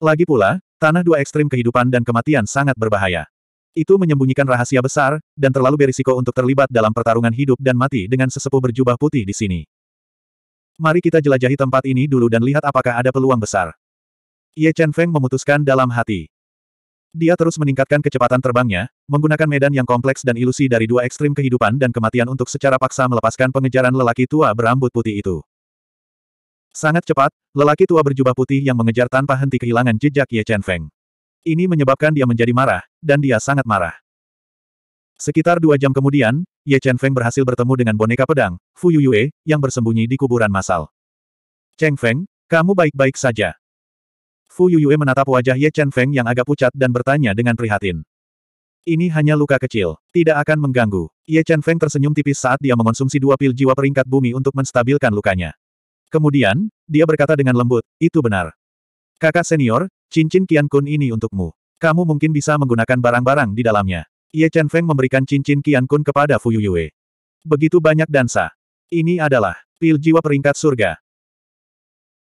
Lagi pula, tanah dua ekstrim kehidupan dan kematian sangat berbahaya. Itu menyembunyikan rahasia besar, dan terlalu berisiko untuk terlibat dalam pertarungan hidup dan mati dengan sesepuh berjubah putih di sini. Mari kita jelajahi tempat ini dulu dan lihat apakah ada peluang besar. Ye Chen Feng memutuskan dalam hati. Dia terus meningkatkan kecepatan terbangnya, menggunakan medan yang kompleks dan ilusi dari dua ekstrim kehidupan dan kematian untuk secara paksa melepaskan pengejaran lelaki tua berambut putih itu. Sangat cepat, lelaki tua berjubah putih yang mengejar tanpa henti kehilangan jejak Ye Chen Feng. Ini menyebabkan dia menjadi marah, dan dia sangat marah. Sekitar dua jam kemudian, Ye Chen Feng berhasil bertemu dengan boneka pedang, Fu Yue, yang bersembunyi di kuburan masal. Cheng Feng, kamu baik-baik saja. Fu Yuyue menatap wajah Ye Chen Feng yang agak pucat dan bertanya dengan prihatin. Ini hanya luka kecil, tidak akan mengganggu. Ye Chen Feng tersenyum tipis saat dia mengonsumsi dua pil jiwa peringkat bumi untuk menstabilkan lukanya. Kemudian, dia berkata dengan lembut, itu benar. Kakak senior, cincin Qian Kun ini untukmu. Kamu mungkin bisa menggunakan barang-barang di dalamnya. Ye Chen Feng memberikan cincin Qian Kun kepada Fu Yuyue. Begitu banyak dansa. Ini adalah pil jiwa peringkat surga.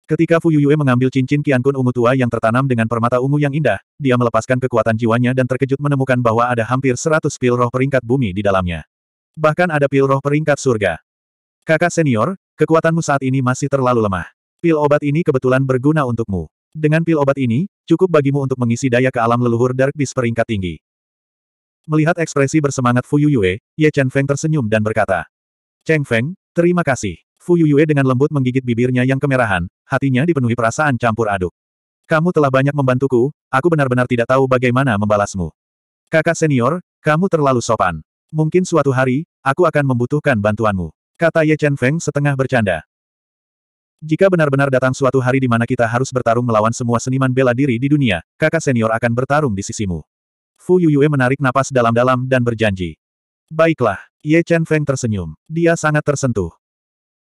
Ketika Fu Yuyue mengambil cincin Kun ungu tua yang tertanam dengan permata ungu yang indah, dia melepaskan kekuatan jiwanya dan terkejut menemukan bahwa ada hampir 100 pil roh peringkat bumi di dalamnya. Bahkan ada pil roh peringkat surga. Kakak senior, kekuatanmu saat ini masih terlalu lemah. Pil obat ini kebetulan berguna untukmu. Dengan pil obat ini, cukup bagimu untuk mengisi daya ke alam leluhur Dark Beast peringkat tinggi. Melihat ekspresi bersemangat Fu Yuyue, Ye Chen Feng tersenyum dan berkata, Cheng Feng, Terima kasih. Fu Yuyue dengan lembut menggigit bibirnya yang kemerahan, hatinya dipenuhi perasaan campur aduk. Kamu telah banyak membantuku, aku benar-benar tidak tahu bagaimana membalasmu. Kakak senior, kamu terlalu sopan. Mungkin suatu hari, aku akan membutuhkan bantuanmu. Kata Ye Chen Feng setengah bercanda. Jika benar-benar datang suatu hari di mana kita harus bertarung melawan semua seniman bela diri di dunia, kakak senior akan bertarung di sisimu. Fu Yuyue menarik napas dalam-dalam dan berjanji. Baiklah. Ye Chen Feng tersenyum. Dia sangat tersentuh.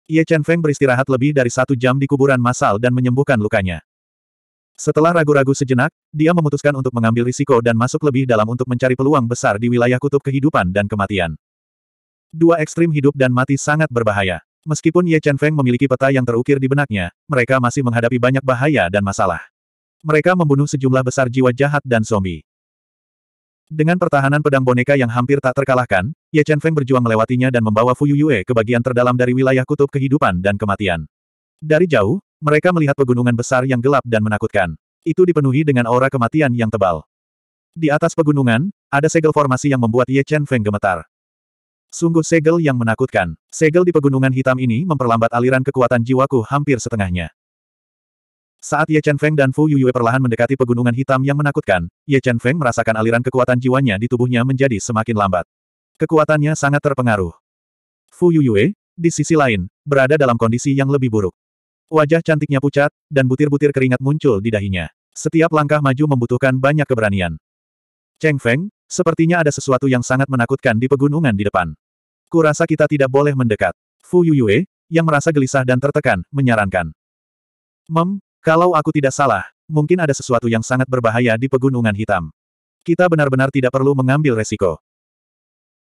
Ye Chen Feng beristirahat lebih dari satu jam di kuburan massal dan menyembuhkan lukanya. Setelah ragu-ragu sejenak, dia memutuskan untuk mengambil risiko dan masuk lebih dalam untuk mencari peluang besar di wilayah kutub kehidupan dan kematian. Dua ekstrim hidup dan mati sangat berbahaya. Meskipun Ye Chen Feng memiliki peta yang terukir di benaknya, mereka masih menghadapi banyak bahaya dan masalah. Mereka membunuh sejumlah besar jiwa jahat dan zombie. Dengan pertahanan pedang boneka yang hampir tak terkalahkan, Ye Chen Feng berjuang melewatinya dan membawa Fuyu Yue ke bagian terdalam dari wilayah kutub kehidupan dan kematian. Dari jauh, mereka melihat pegunungan besar yang gelap dan menakutkan. Itu dipenuhi dengan aura kematian yang tebal. Di atas pegunungan, ada segel formasi yang membuat Ye Chen Feng gemetar. Sungguh segel yang menakutkan. Segel di pegunungan hitam ini memperlambat aliran kekuatan jiwaku hampir setengahnya. Saat Ye Chen Feng dan Fu Yuyue perlahan mendekati pegunungan hitam yang menakutkan, Ye Chen Feng merasakan aliran kekuatan jiwanya di tubuhnya menjadi semakin lambat. Kekuatannya sangat terpengaruh. Fu Yuyue, di sisi lain, berada dalam kondisi yang lebih buruk. Wajah cantiknya pucat, dan butir-butir keringat muncul di dahinya. Setiap langkah maju membutuhkan banyak keberanian. Cheng Feng, sepertinya ada sesuatu yang sangat menakutkan di pegunungan di depan. Kurasa kita tidak boleh mendekat. Fu Yuyue, yang merasa gelisah dan tertekan, menyarankan. Mem, kalau aku tidak salah, mungkin ada sesuatu yang sangat berbahaya di pegunungan hitam. Kita benar-benar tidak perlu mengambil resiko.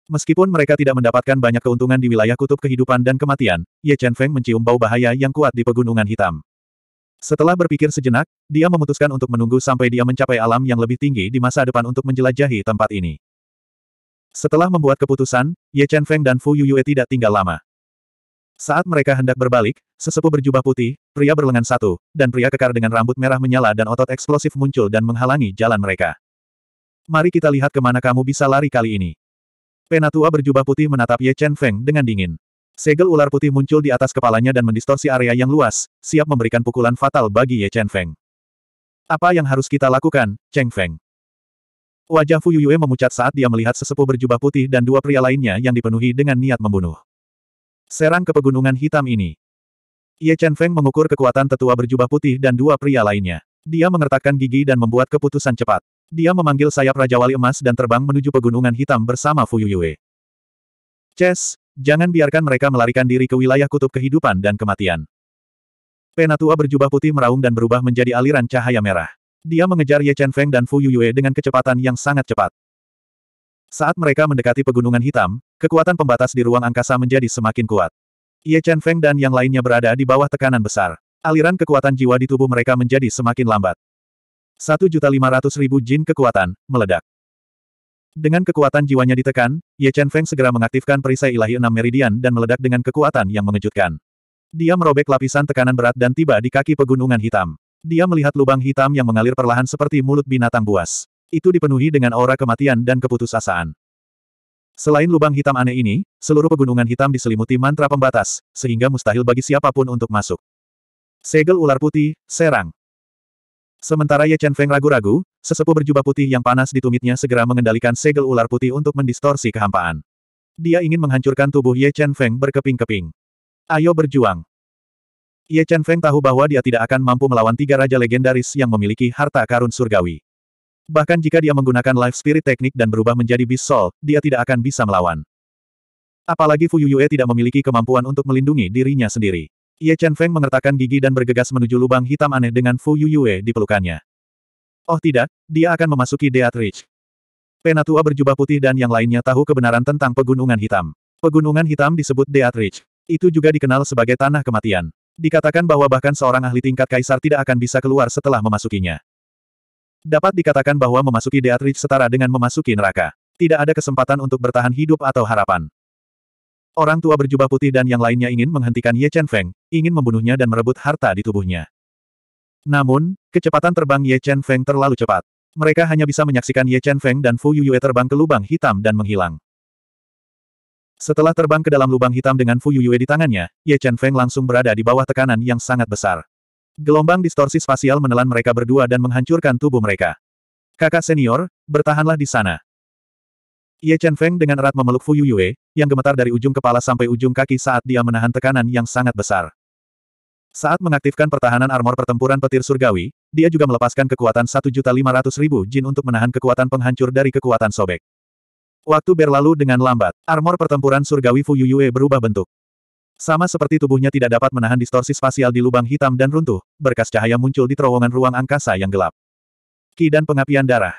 Meskipun mereka tidak mendapatkan banyak keuntungan di wilayah kutub kehidupan dan kematian, Ye Chen Feng mencium bau bahaya yang kuat di pegunungan hitam. Setelah berpikir sejenak, dia memutuskan untuk menunggu sampai dia mencapai alam yang lebih tinggi di masa depan untuk menjelajahi tempat ini. Setelah membuat keputusan, Ye Chen Feng dan Fu Yuyue tidak tinggal lama. Saat mereka hendak berbalik, sesepuh berjubah putih, pria berlengan satu, dan pria kekar dengan rambut merah menyala dan otot eksplosif muncul dan menghalangi jalan mereka. Mari kita lihat kemana kamu bisa lari kali ini. Penatua berjubah putih menatap Ye Chen Feng dengan dingin. Segel ular putih muncul di atas kepalanya dan mendistorsi area yang luas, siap memberikan pukulan fatal bagi Ye Chen Feng. Apa yang harus kita lakukan, Cheng Feng? Wajah Fu Yuyue memucat saat dia melihat sesepuh berjubah putih dan dua pria lainnya yang dipenuhi dengan niat membunuh. Serang ke pegunungan hitam ini. Ye Chen Feng mengukur kekuatan tetua berjubah putih dan dua pria lainnya. Dia mengertakkan gigi dan membuat keputusan cepat. Dia memanggil sayap Raja Wali Emas dan terbang menuju pegunungan hitam bersama Fu Yuyue. Chess, jangan biarkan mereka melarikan diri ke wilayah kutub kehidupan dan kematian. Penatua berjubah putih meraung dan berubah menjadi aliran cahaya merah. Dia mengejar Ye Chen Feng dan Fu Yuyue dengan kecepatan yang sangat cepat. Saat mereka mendekati pegunungan hitam, Kekuatan pembatas di ruang angkasa menjadi semakin kuat. Ye Chen Feng dan yang lainnya berada di bawah tekanan besar. Aliran kekuatan jiwa di tubuh mereka menjadi semakin lambat. 1.500.000 jin kekuatan, meledak. Dengan kekuatan jiwanya ditekan, Ye Chen Feng segera mengaktifkan perisai ilahi enam meridian dan meledak dengan kekuatan yang mengejutkan. Dia merobek lapisan tekanan berat dan tiba di kaki pegunungan hitam. Dia melihat lubang hitam yang mengalir perlahan seperti mulut binatang buas. Itu dipenuhi dengan aura kematian dan keputusasaan. Selain lubang hitam aneh ini, seluruh pegunungan hitam diselimuti mantra pembatas, sehingga mustahil bagi siapapun untuk masuk. Segel ular putih, serang. Sementara Ye Chen Feng ragu-ragu, sesepuh berjubah putih yang panas di tumitnya segera mengendalikan segel ular putih untuk mendistorsi kehampaan. Dia ingin menghancurkan tubuh Ye Chen Feng berkeping-keping. Ayo berjuang. Ye Chen Feng tahu bahwa dia tidak akan mampu melawan tiga raja legendaris yang memiliki harta karun surgawi. Bahkan jika dia menggunakan life spirit teknik dan berubah menjadi beast soul, dia tidak akan bisa melawan. Apalagi Fu Yuyue tidak memiliki kemampuan untuk melindungi dirinya sendiri. Ye Chen Feng mengertakkan gigi dan bergegas menuju lubang hitam aneh dengan Fu Yuyue di pelukannya. Oh tidak, dia akan memasuki Death Ridge. Penatua berjubah putih dan yang lainnya tahu kebenaran tentang pegunungan hitam. Pegunungan hitam disebut Death Ridge. Itu juga dikenal sebagai tanah kematian. Dikatakan bahwa bahkan seorang ahli tingkat kaisar tidak akan bisa keluar setelah memasukinya. Dapat dikatakan bahwa memasuki Death setara dengan memasuki neraka. Tidak ada kesempatan untuk bertahan hidup atau harapan. Orang tua berjubah putih dan yang lainnya ingin menghentikan Ye Chen Feng, ingin membunuhnya dan merebut harta di tubuhnya. Namun, kecepatan terbang Ye Chen Feng terlalu cepat. Mereka hanya bisa menyaksikan Ye Chen Feng dan Fu Yue terbang ke lubang hitam dan menghilang. Setelah terbang ke dalam lubang hitam dengan Fu Yue di tangannya, Ye Chen Feng langsung berada di bawah tekanan yang sangat besar. Gelombang distorsi spasial menelan mereka berdua dan menghancurkan tubuh mereka. Kakak senior, bertahanlah di sana. Ye Chen Feng dengan erat memeluk Fu Yuyue, yang gemetar dari ujung kepala sampai ujung kaki saat dia menahan tekanan yang sangat besar. Saat mengaktifkan pertahanan armor pertempuran petir surgawi, dia juga melepaskan kekuatan 1.500.000 jin untuk menahan kekuatan penghancur dari kekuatan sobek. Waktu berlalu dengan lambat, armor pertempuran surgawi Fu Yuyue berubah bentuk. Sama seperti tubuhnya tidak dapat menahan distorsi spasial di lubang hitam dan runtuh, berkas cahaya muncul di terowongan ruang angkasa yang gelap. Ki dan pengapian darah.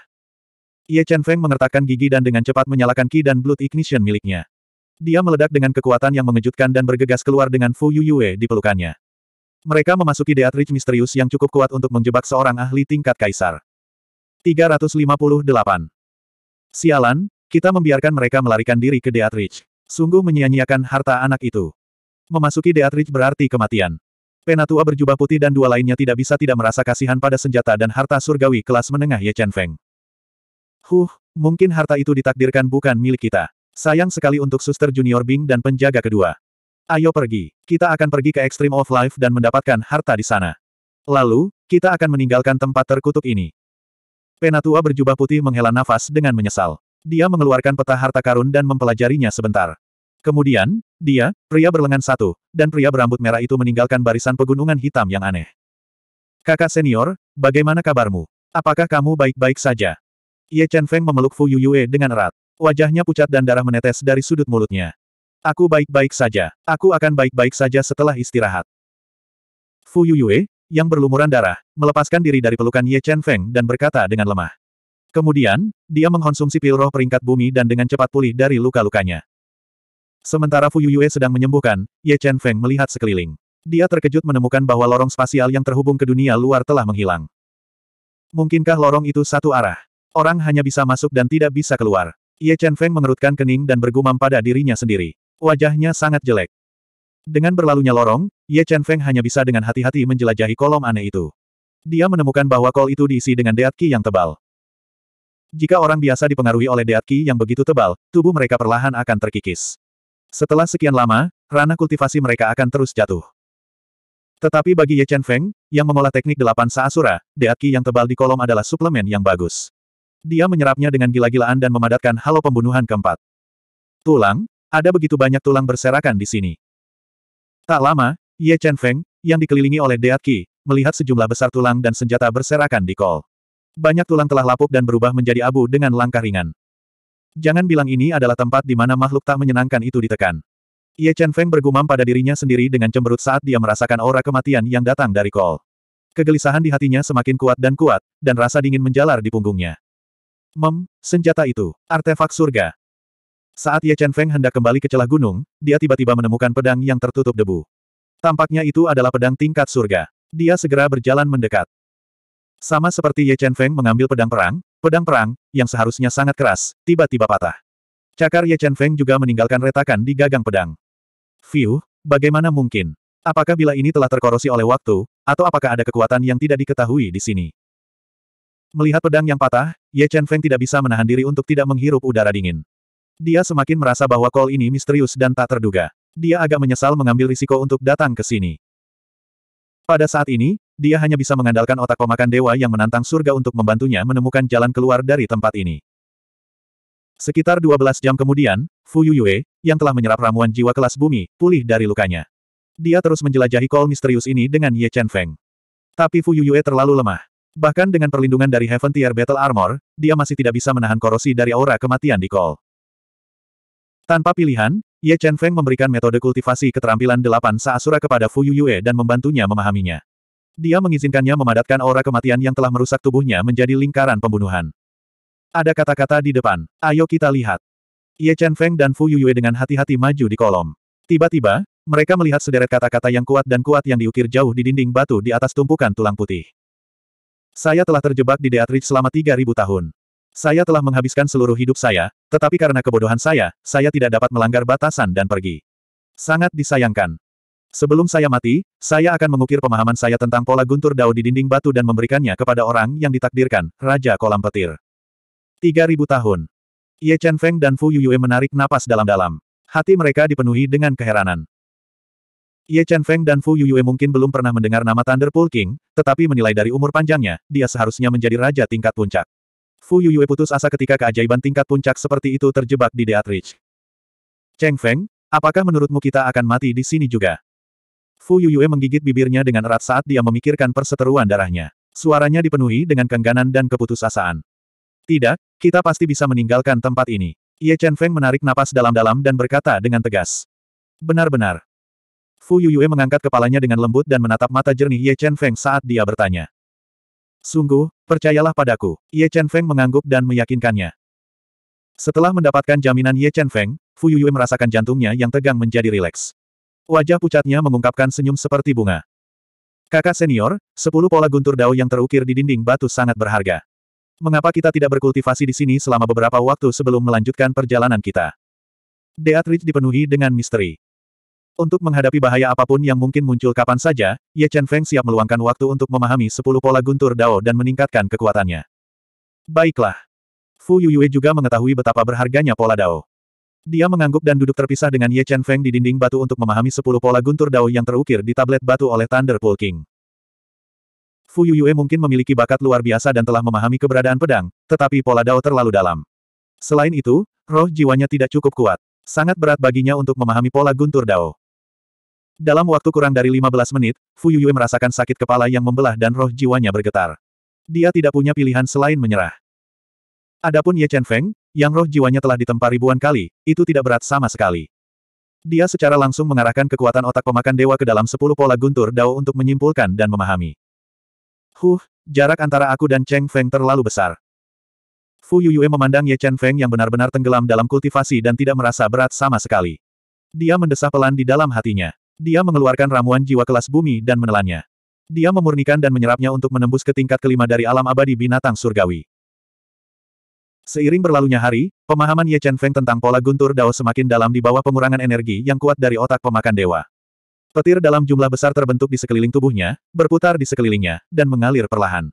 Ye Chen Feng mengertakkan gigi dan dengan cepat menyalakan Ki dan Blood Ignition miliknya. Dia meledak dengan kekuatan yang mengejutkan dan bergegas keluar dengan Fu Yuyue di pelukannya. Mereka memasuki Deatrich misterius yang cukup kuat untuk menjebak seorang ahli tingkat kaisar. 358. Sialan, kita membiarkan mereka melarikan diri ke Deatrich. Sungguh menyia-nyiakan harta anak itu. Memasuki Deatrich berarti kematian. Penatua berjubah putih dan dua lainnya tidak bisa tidak merasa kasihan pada senjata dan harta surgawi kelas menengah Ye Chen Feng. Huh, mungkin harta itu ditakdirkan bukan milik kita. Sayang sekali untuk suster junior Bing dan penjaga kedua. Ayo pergi. Kita akan pergi ke Extreme of Life dan mendapatkan harta di sana. Lalu, kita akan meninggalkan tempat terkutuk ini. Penatua berjubah putih menghela nafas dengan menyesal. Dia mengeluarkan peta harta karun dan mempelajarinya sebentar. Kemudian, dia, pria berlengan satu, dan pria berambut merah itu meninggalkan barisan pegunungan hitam yang aneh. Kakak senior, bagaimana kabarmu? Apakah kamu baik-baik saja? Ye Chen Feng memeluk Fu Yuyue dengan erat. Wajahnya pucat dan darah menetes dari sudut mulutnya. Aku baik-baik saja. Aku akan baik-baik saja setelah istirahat. Fu Yuyue, yang berlumuran darah, melepaskan diri dari pelukan Ye Chen Feng dan berkata dengan lemah. Kemudian, dia mengkonsumsi pil roh peringkat bumi dan dengan cepat pulih dari luka-lukanya. Sementara Fu Yuyue sedang menyembuhkan, Ye Chen Feng melihat sekeliling. Dia terkejut menemukan bahwa lorong spasial yang terhubung ke dunia luar telah menghilang. Mungkinkah lorong itu satu arah? Orang hanya bisa masuk dan tidak bisa keluar. Ye Chen Feng mengerutkan kening dan bergumam pada dirinya sendiri. Wajahnya sangat jelek. Dengan berlalunya lorong, Ye Chen Feng hanya bisa dengan hati-hati menjelajahi kolom aneh itu. Dia menemukan bahwa kol itu diisi dengan deatki yang tebal. Jika orang biasa dipengaruhi oleh deatki yang begitu tebal, tubuh mereka perlahan akan terkikis. Setelah sekian lama, ranah kultivasi mereka akan terus jatuh. Tetapi bagi Ye Chen Feng, yang mengolah teknik delapan Saasura, deatki yang tebal di kolom adalah suplemen yang bagus. Dia menyerapnya dengan gila-gilaan dan memadatkan halo pembunuhan keempat. Tulang, ada begitu banyak tulang berserakan di sini. Tak lama, Ye Chen Feng, yang dikelilingi oleh deatki, melihat sejumlah besar tulang dan senjata berserakan di kol. Banyak tulang telah lapuk dan berubah menjadi abu dengan langkah ringan. Jangan bilang ini adalah tempat di mana makhluk tak menyenangkan itu ditekan. Ye Chen Feng bergumam pada dirinya sendiri dengan cemberut saat dia merasakan aura kematian yang datang dari Kol. Kegelisahan di hatinya semakin kuat dan kuat, dan rasa dingin menjalar di punggungnya. Mem, senjata itu, artefak surga. Saat Ye Chen Feng hendak kembali ke celah gunung, dia tiba-tiba menemukan pedang yang tertutup debu. Tampaknya itu adalah pedang tingkat surga. Dia segera berjalan mendekat. Sama seperti Ye Chen Feng mengambil pedang perang, Pedang perang, yang seharusnya sangat keras, tiba-tiba patah. Cakar Ye Chen Feng juga meninggalkan retakan di gagang pedang. Fiu, bagaimana mungkin? Apakah bila ini telah terkorosi oleh waktu, atau apakah ada kekuatan yang tidak diketahui di sini? Melihat pedang yang patah, Ye Chen Feng tidak bisa menahan diri untuk tidak menghirup udara dingin. Dia semakin merasa bahwa kol ini misterius dan tak terduga. Dia agak menyesal mengambil risiko untuk datang ke sini. Pada saat ini, dia hanya bisa mengandalkan otak pemakan dewa yang menantang surga untuk membantunya menemukan jalan keluar dari tempat ini. Sekitar 12 jam kemudian, Fu Yuyue, yang telah menyerap ramuan jiwa kelas bumi, pulih dari lukanya. Dia terus menjelajahi kol misterius ini dengan Ye Chen Feng. Tapi Fu Yuyue terlalu lemah. Bahkan dengan perlindungan dari Heaven Tier Battle Armor, dia masih tidak bisa menahan korosi dari aura kematian di kol. Tanpa pilihan, Ye Chen Feng memberikan metode kultivasi keterampilan delapan saasura kepada Fu Yuyue dan membantunya memahaminya. Dia mengizinkannya memadatkan aura kematian yang telah merusak tubuhnya menjadi lingkaran pembunuhan. Ada kata-kata di depan. Ayo kita lihat. Ye Chen Feng dan Fu Yuyue dengan hati-hati maju di kolom. Tiba-tiba, mereka melihat sederet kata-kata yang kuat dan kuat yang diukir jauh di dinding batu di atas tumpukan tulang putih. Saya telah terjebak di Deatrich selama 3000 tahun. Saya telah menghabiskan seluruh hidup saya, tetapi karena kebodohan saya, saya tidak dapat melanggar batasan dan pergi. Sangat disayangkan. Sebelum saya mati, saya akan mengukir pemahaman saya tentang pola guntur dao di dinding batu dan memberikannya kepada orang yang ditakdirkan, Raja Kolam Petir. 3000 tahun. Ye Chen Feng dan Fu Yuyue menarik napas dalam-dalam. Hati mereka dipenuhi dengan keheranan. Ye Chen Feng dan Fu Yuyue mungkin belum pernah mendengar nama Thunder Pool King, tetapi menilai dari umur panjangnya, dia seharusnya menjadi raja tingkat puncak. Fu Yuyue putus asa ketika keajaiban tingkat puncak seperti itu terjebak di Deatrich. Cheng Feng, apakah menurutmu kita akan mati di sini juga? Fu Yuyue menggigit bibirnya dengan erat saat dia memikirkan perseteruan darahnya. Suaranya dipenuhi dengan kengganan dan keputusasaan. Tidak, kita pasti bisa meninggalkan tempat ini. Ye Chen Feng menarik napas dalam-dalam dan berkata dengan tegas. Benar-benar. Fu Yuyue mengangkat kepalanya dengan lembut dan menatap mata jernih Ye Chen Feng saat dia bertanya. Sungguh, percayalah padaku. Ye Chen Feng mengangguk dan meyakinkannya. Setelah mendapatkan jaminan Ye Chen Feng, Fu Yuyue merasakan jantungnya yang tegang menjadi rileks. Wajah pucatnya mengungkapkan senyum seperti bunga. Kakak senior, sepuluh pola guntur dao yang terukir di dinding batu sangat berharga. Mengapa kita tidak berkultivasi di sini selama beberapa waktu sebelum melanjutkan perjalanan kita? Deatrich dipenuhi dengan misteri. Untuk menghadapi bahaya apapun yang mungkin muncul kapan saja, Ye Chen Feng siap meluangkan waktu untuk memahami sepuluh pola guntur dao dan meningkatkan kekuatannya. Baiklah. Fu Yuyue juga mengetahui betapa berharganya pola dao. Dia mengangguk dan duduk terpisah dengan Ye Chen Feng di dinding batu untuk memahami sepuluh pola guntur dao yang terukir di tablet batu oleh Thunder Pool King. Fu Yuyue mungkin memiliki bakat luar biasa dan telah memahami keberadaan pedang, tetapi pola dao terlalu dalam. Selain itu, roh jiwanya tidak cukup kuat. Sangat berat baginya untuk memahami pola guntur dao. Dalam waktu kurang dari 15 menit, Fu Yuyue merasakan sakit kepala yang membelah dan roh jiwanya bergetar. Dia tidak punya pilihan selain menyerah. Adapun Ye Chen Feng, yang roh jiwanya telah ditempa ribuan kali, itu tidak berat sama sekali. Dia secara langsung mengarahkan kekuatan otak pemakan dewa ke dalam sepuluh pola guntur dao untuk menyimpulkan dan memahami. Huh, jarak antara aku dan Cheng Feng terlalu besar. Fu Yuyue memandang Ye Chen Feng yang benar-benar tenggelam dalam kultivasi dan tidak merasa berat sama sekali. Dia mendesah pelan di dalam hatinya. Dia mengeluarkan ramuan jiwa kelas bumi dan menelannya. Dia memurnikan dan menyerapnya untuk menembus ke tingkat kelima dari alam abadi binatang surgawi. Seiring berlalunya hari, pemahaman Ye Chen Feng tentang pola guntur Dao semakin dalam di bawah pengurangan energi yang kuat dari otak pemakan dewa. Petir dalam jumlah besar terbentuk di sekeliling tubuhnya, berputar di sekelilingnya, dan mengalir perlahan.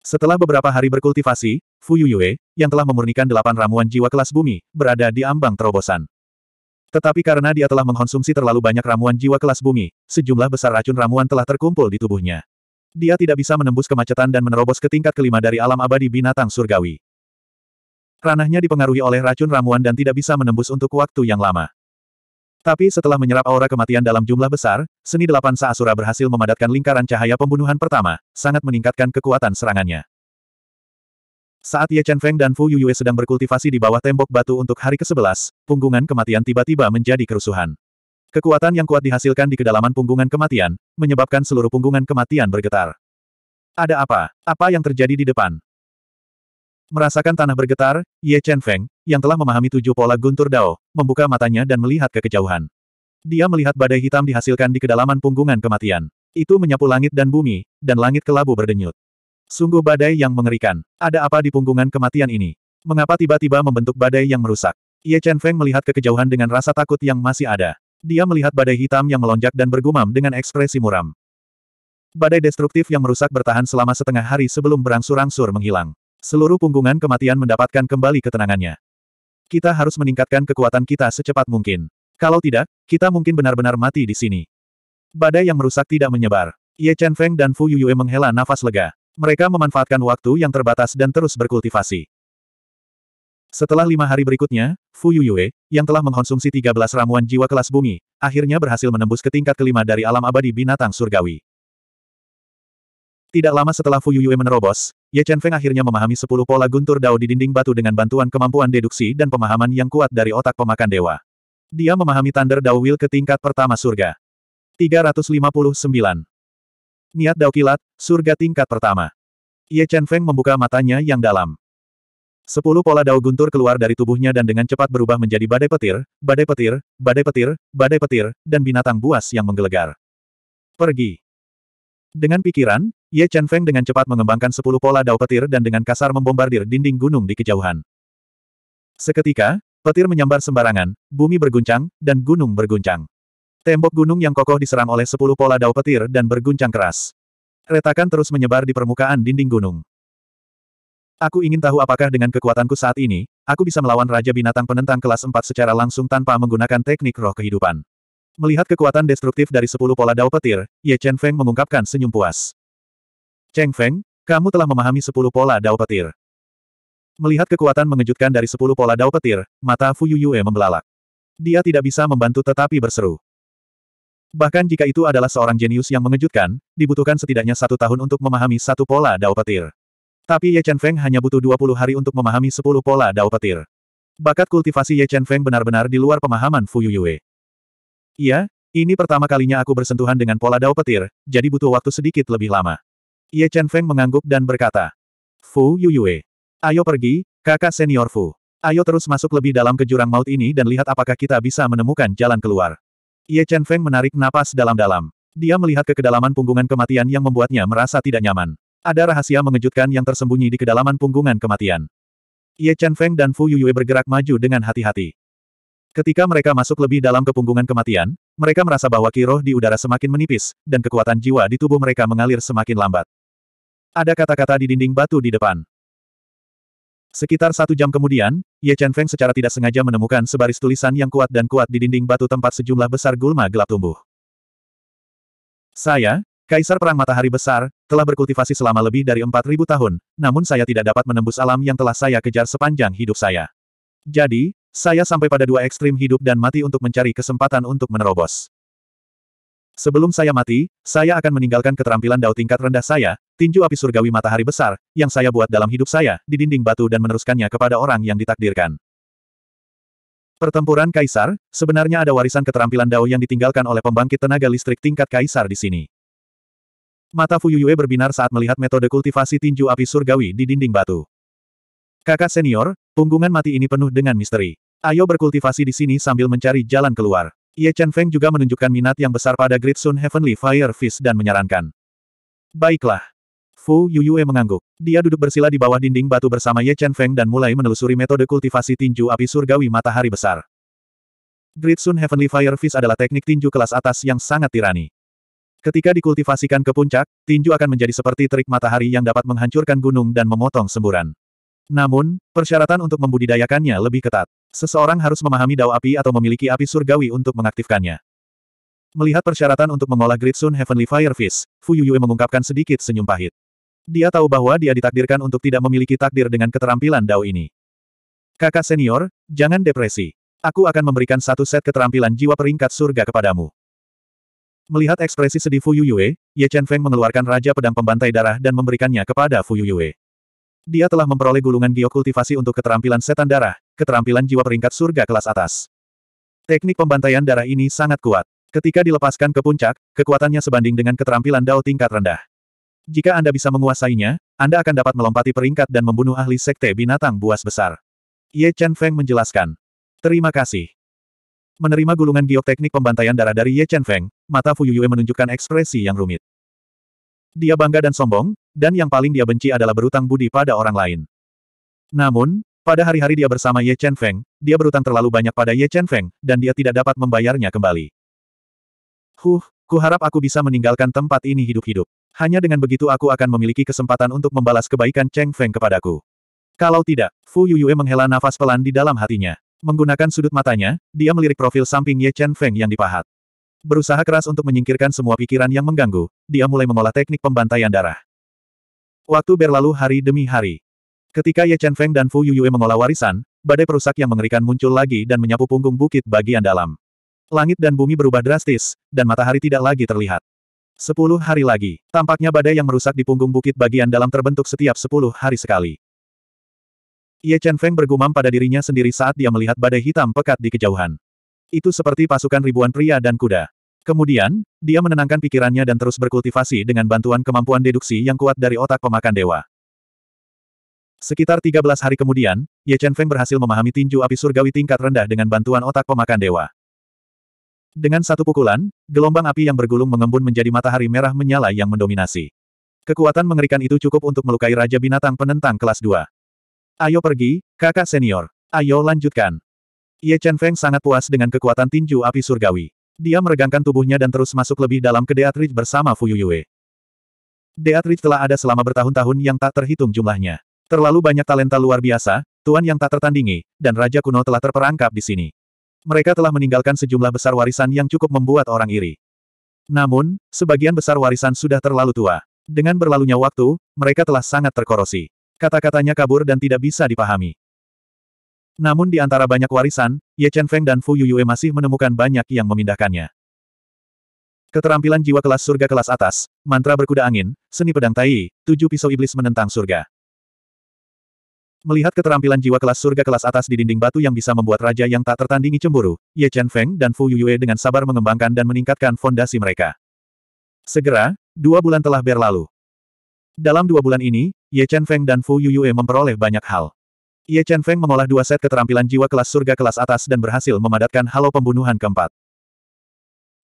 Setelah beberapa hari berkultivasi, Fu Yuyue, yang telah memurnikan delapan ramuan jiwa kelas bumi, berada di ambang terobosan. Tetapi karena dia telah mengkonsumsi terlalu banyak ramuan jiwa kelas bumi, sejumlah besar racun ramuan telah terkumpul di tubuhnya. Dia tidak bisa menembus kemacetan dan menerobos ke tingkat kelima dari alam abadi binatang surgawi. Ranahnya dipengaruhi oleh racun ramuan dan tidak bisa menembus untuk waktu yang lama. Tapi setelah menyerap aura kematian dalam jumlah besar, seni delapan Saasura berhasil memadatkan lingkaran cahaya pembunuhan pertama, sangat meningkatkan kekuatan serangannya. Saat Ye Chen Feng dan Fu Yuyue sedang berkultivasi di bawah tembok batu untuk hari ke-11, punggungan kematian tiba-tiba menjadi kerusuhan. Kekuatan yang kuat dihasilkan di kedalaman punggungan kematian, menyebabkan seluruh punggungan kematian bergetar. Ada apa? Apa yang terjadi di depan? Merasakan tanah bergetar, Ye Chen Feng, yang telah memahami tujuh pola guntur dao, membuka matanya dan melihat ke kejauhan. Dia melihat badai hitam dihasilkan di kedalaman punggungan kematian. Itu menyapu langit dan bumi, dan langit kelabu berdenyut. Sungguh badai yang mengerikan. Ada apa di punggungan kematian ini? Mengapa tiba-tiba membentuk badai yang merusak? Ye Chen Feng melihat ke kejauhan dengan rasa takut yang masih ada. Dia melihat badai hitam yang melonjak dan bergumam dengan ekspresi muram. Badai destruktif yang merusak bertahan selama setengah hari sebelum berangsur-angsur menghilang. Seluruh punggungan kematian mendapatkan kembali ketenangannya. Kita harus meningkatkan kekuatan kita secepat mungkin. Kalau tidak, kita mungkin benar-benar mati di sini. Badai yang merusak tidak menyebar. Ye Chen Feng dan Fu Yuyue menghela nafas lega. Mereka memanfaatkan waktu yang terbatas dan terus berkultivasi. Setelah lima hari berikutnya, Fu Yuyue, yang telah mengkonsumsi 13 ramuan jiwa kelas bumi, akhirnya berhasil menembus ke tingkat kelima dari alam abadi binatang surgawi. Tidak lama setelah Fu Yuyue menerobos, Ye Chen Feng akhirnya memahami 10 pola guntur dao di dinding batu dengan bantuan kemampuan deduksi dan pemahaman yang kuat dari otak pemakan dewa. Dia memahami Thunder Dao Will ke tingkat pertama surga. 359. Niat Dao Kilat, surga tingkat pertama. Ye Chen Feng membuka matanya yang dalam. Sepuluh pola dao guntur keluar dari tubuhnya dan dengan cepat berubah menjadi badai petir, badai petir, badai petir, badai petir, dan binatang buas yang menggelegar. Pergi. Dengan pikiran, Ye Chen Feng dengan cepat mengembangkan sepuluh pola dao petir dan dengan kasar membombardir dinding gunung di kejauhan. Seketika, petir menyambar sembarangan, bumi berguncang, dan gunung berguncang. Tembok gunung yang kokoh diserang oleh sepuluh pola dao petir dan berguncang keras. Retakan terus menyebar di permukaan dinding gunung. Aku ingin tahu apakah dengan kekuatanku saat ini, aku bisa melawan Raja Binatang Penentang kelas 4 secara langsung tanpa menggunakan teknik roh kehidupan. Melihat kekuatan destruktif dari sepuluh pola dao petir, Ye Chen Feng mengungkapkan senyum puas. Cheng Feng, kamu telah memahami sepuluh pola dao petir. Melihat kekuatan mengejutkan dari sepuluh pola dao petir, mata Fu Yuyue membelalak. Dia tidak bisa membantu tetapi berseru. Bahkan jika itu adalah seorang jenius yang mengejutkan, dibutuhkan setidaknya satu tahun untuk memahami satu pola dao petir. Tapi Ye Chen Feng hanya butuh 20 hari untuk memahami 10 pola dao petir. Bakat kultivasi Ye Chen Feng benar-benar di luar pemahaman Fu Yuyue. Iya, ini pertama kalinya aku bersentuhan dengan pola dao petir, jadi butuh waktu sedikit lebih lama. Ye Chen Feng mengangguk dan berkata, Fu Yuyue, ayo pergi, kakak senior Fu. Ayo terus masuk lebih dalam ke jurang maut ini dan lihat apakah kita bisa menemukan jalan keluar. Ye Chen Feng menarik napas dalam-dalam. Dia melihat ke kedalaman punggungan kematian yang membuatnya merasa tidak nyaman. Ada rahasia mengejutkan yang tersembunyi di kedalaman punggungan kematian. Ye Chen Feng dan Fu Yuyue bergerak maju dengan hati-hati. Ketika mereka masuk lebih dalam ke punggungan kematian, mereka merasa bahwa kiroh di udara semakin menipis, dan kekuatan jiwa di tubuh mereka mengalir semakin lambat. Ada kata-kata di dinding batu di depan. Sekitar satu jam kemudian, Ye Chen Feng secara tidak sengaja menemukan sebaris tulisan yang kuat dan kuat di dinding batu tempat sejumlah besar gulma gelap tumbuh. Saya, Kaisar Perang Matahari Besar, telah berkultivasi selama lebih dari 4.000 tahun, namun saya tidak dapat menembus alam yang telah saya kejar sepanjang hidup saya. Jadi, saya sampai pada dua ekstrim hidup dan mati untuk mencari kesempatan untuk menerobos. Sebelum saya mati, saya akan meninggalkan keterampilan dao tingkat rendah saya, tinju api surgawi matahari besar, yang saya buat dalam hidup saya, di dinding batu dan meneruskannya kepada orang yang ditakdirkan. Pertempuran Kaisar, sebenarnya ada warisan keterampilan dao yang ditinggalkan oleh pembangkit tenaga listrik tingkat Kaisar di sini. Mata Fu Yue berbinar saat melihat metode kultivasi tinju api surgawi di dinding batu. Kakak senior, punggungan mati ini penuh dengan misteri. Ayo berkultivasi di sini sambil mencari jalan keluar. Ye Chen Feng juga menunjukkan minat yang besar pada Great Sun Heavenly Fire Fist dan menyarankan. Baiklah. Fu Yuyue mengangguk. Dia duduk bersila di bawah dinding batu bersama Ye Chen Feng dan mulai menelusuri metode kultivasi tinju api surgawi matahari besar. Great Sun Heavenly Fire Fist adalah teknik tinju kelas atas yang sangat tirani. Ketika dikultivasikan ke puncak, tinju akan menjadi seperti terik matahari yang dapat menghancurkan gunung dan memotong semburan. Namun, persyaratan untuk membudidayakannya lebih ketat. Seseorang harus memahami dao api atau memiliki api surgawi untuk mengaktifkannya. Melihat persyaratan untuk mengolah Great Sun Heavenly Fire Fist, Fu Yuyue mengungkapkan sedikit senyum pahit. Dia tahu bahwa dia ditakdirkan untuk tidak memiliki takdir dengan keterampilan dao ini. Kakak senior, jangan depresi. Aku akan memberikan satu set keterampilan jiwa peringkat surga kepadamu. Melihat ekspresi sedih Fu Yuyue, Ye Chen Feng mengeluarkan Raja Pedang Pembantai Darah dan memberikannya kepada Fu Yuyue. Dia telah memperoleh gulungan geokultivasi untuk keterampilan setan darah, keterampilan jiwa peringkat surga kelas atas. Teknik pembantaian darah ini sangat kuat. Ketika dilepaskan ke puncak, kekuatannya sebanding dengan keterampilan Dao tingkat rendah. Jika Anda bisa menguasainya, Anda akan dapat melompati peringkat dan membunuh ahli sekte binatang buas besar. Ye Chen Feng menjelaskan. Terima kasih. Menerima gulungan geoteknik pembantaian darah dari Ye Chen Feng, mata Fu Yuyue menunjukkan ekspresi yang rumit. Dia bangga dan sombong, dan yang paling dia benci adalah berutang budi pada orang lain. Namun, pada hari-hari dia bersama Ye Chen Feng, dia berutang terlalu banyak pada Ye Chen Feng, dan dia tidak dapat membayarnya kembali. Huh, harap aku bisa meninggalkan tempat ini hidup-hidup. Hanya dengan begitu aku akan memiliki kesempatan untuk membalas kebaikan Cheng Feng kepadaku. Kalau tidak, Fu Yuyue menghela nafas pelan di dalam hatinya. Menggunakan sudut matanya, dia melirik profil samping Ye Chen Feng yang dipahat. Berusaha keras untuk menyingkirkan semua pikiran yang mengganggu, dia mulai mengolah teknik pembantaian darah. Waktu berlalu hari demi hari. Ketika Ye Chen Feng dan Fu Yuyue mengolah warisan, badai perusak yang mengerikan muncul lagi dan menyapu punggung bukit bagian dalam. Langit dan bumi berubah drastis, dan matahari tidak lagi terlihat. Sepuluh hari lagi, tampaknya badai yang merusak di punggung bukit bagian dalam terbentuk setiap sepuluh hari sekali. Ye Chen Feng bergumam pada dirinya sendiri saat dia melihat badai hitam pekat di kejauhan. Itu seperti pasukan ribuan pria dan kuda. Kemudian, dia menenangkan pikirannya dan terus berkultivasi dengan bantuan kemampuan deduksi yang kuat dari otak pemakan dewa. Sekitar 13 hari kemudian, Ye Chen Feng berhasil memahami tinju api surgawi tingkat rendah dengan bantuan otak pemakan dewa. Dengan satu pukulan, gelombang api yang bergulung mengembun menjadi matahari merah menyala yang mendominasi. Kekuatan mengerikan itu cukup untuk melukai Raja Binatang penentang kelas 2. Ayo pergi, kakak senior. Ayo lanjutkan. Ye Chen Feng sangat puas dengan kekuatan tinju api surgawi. Dia meregangkan tubuhnya dan terus masuk lebih dalam ke Deatrich bersama Fuyu Yue. Deatrich telah ada selama bertahun-tahun yang tak terhitung jumlahnya. Terlalu banyak talenta luar biasa, tuan yang tak tertandingi, dan raja kuno telah terperangkap di sini. Mereka telah meninggalkan sejumlah besar warisan yang cukup membuat orang iri. Namun, sebagian besar warisan sudah terlalu tua. Dengan berlalunya waktu, mereka telah sangat terkorosi. Kata-katanya kabur dan tidak bisa dipahami. Namun di antara banyak warisan, Ye Chen Feng dan Fu Yuyue masih menemukan banyak yang memindahkannya. Keterampilan jiwa kelas surga kelas atas, mantra berkuda angin, seni pedang tai, tujuh pisau iblis menentang surga. Melihat keterampilan jiwa kelas surga kelas atas di dinding batu yang bisa membuat raja yang tak tertandingi cemburu, Ye Chen Feng dan Fu Yuyue dengan sabar mengembangkan dan meningkatkan fondasi mereka. Segera, dua bulan telah berlalu. Dalam dua bulan ini, Ye Chen Feng dan Fu Yuyue memperoleh banyak hal. Ye Chen Feng mengolah dua set keterampilan jiwa kelas surga kelas atas dan berhasil memadatkan halo pembunuhan keempat.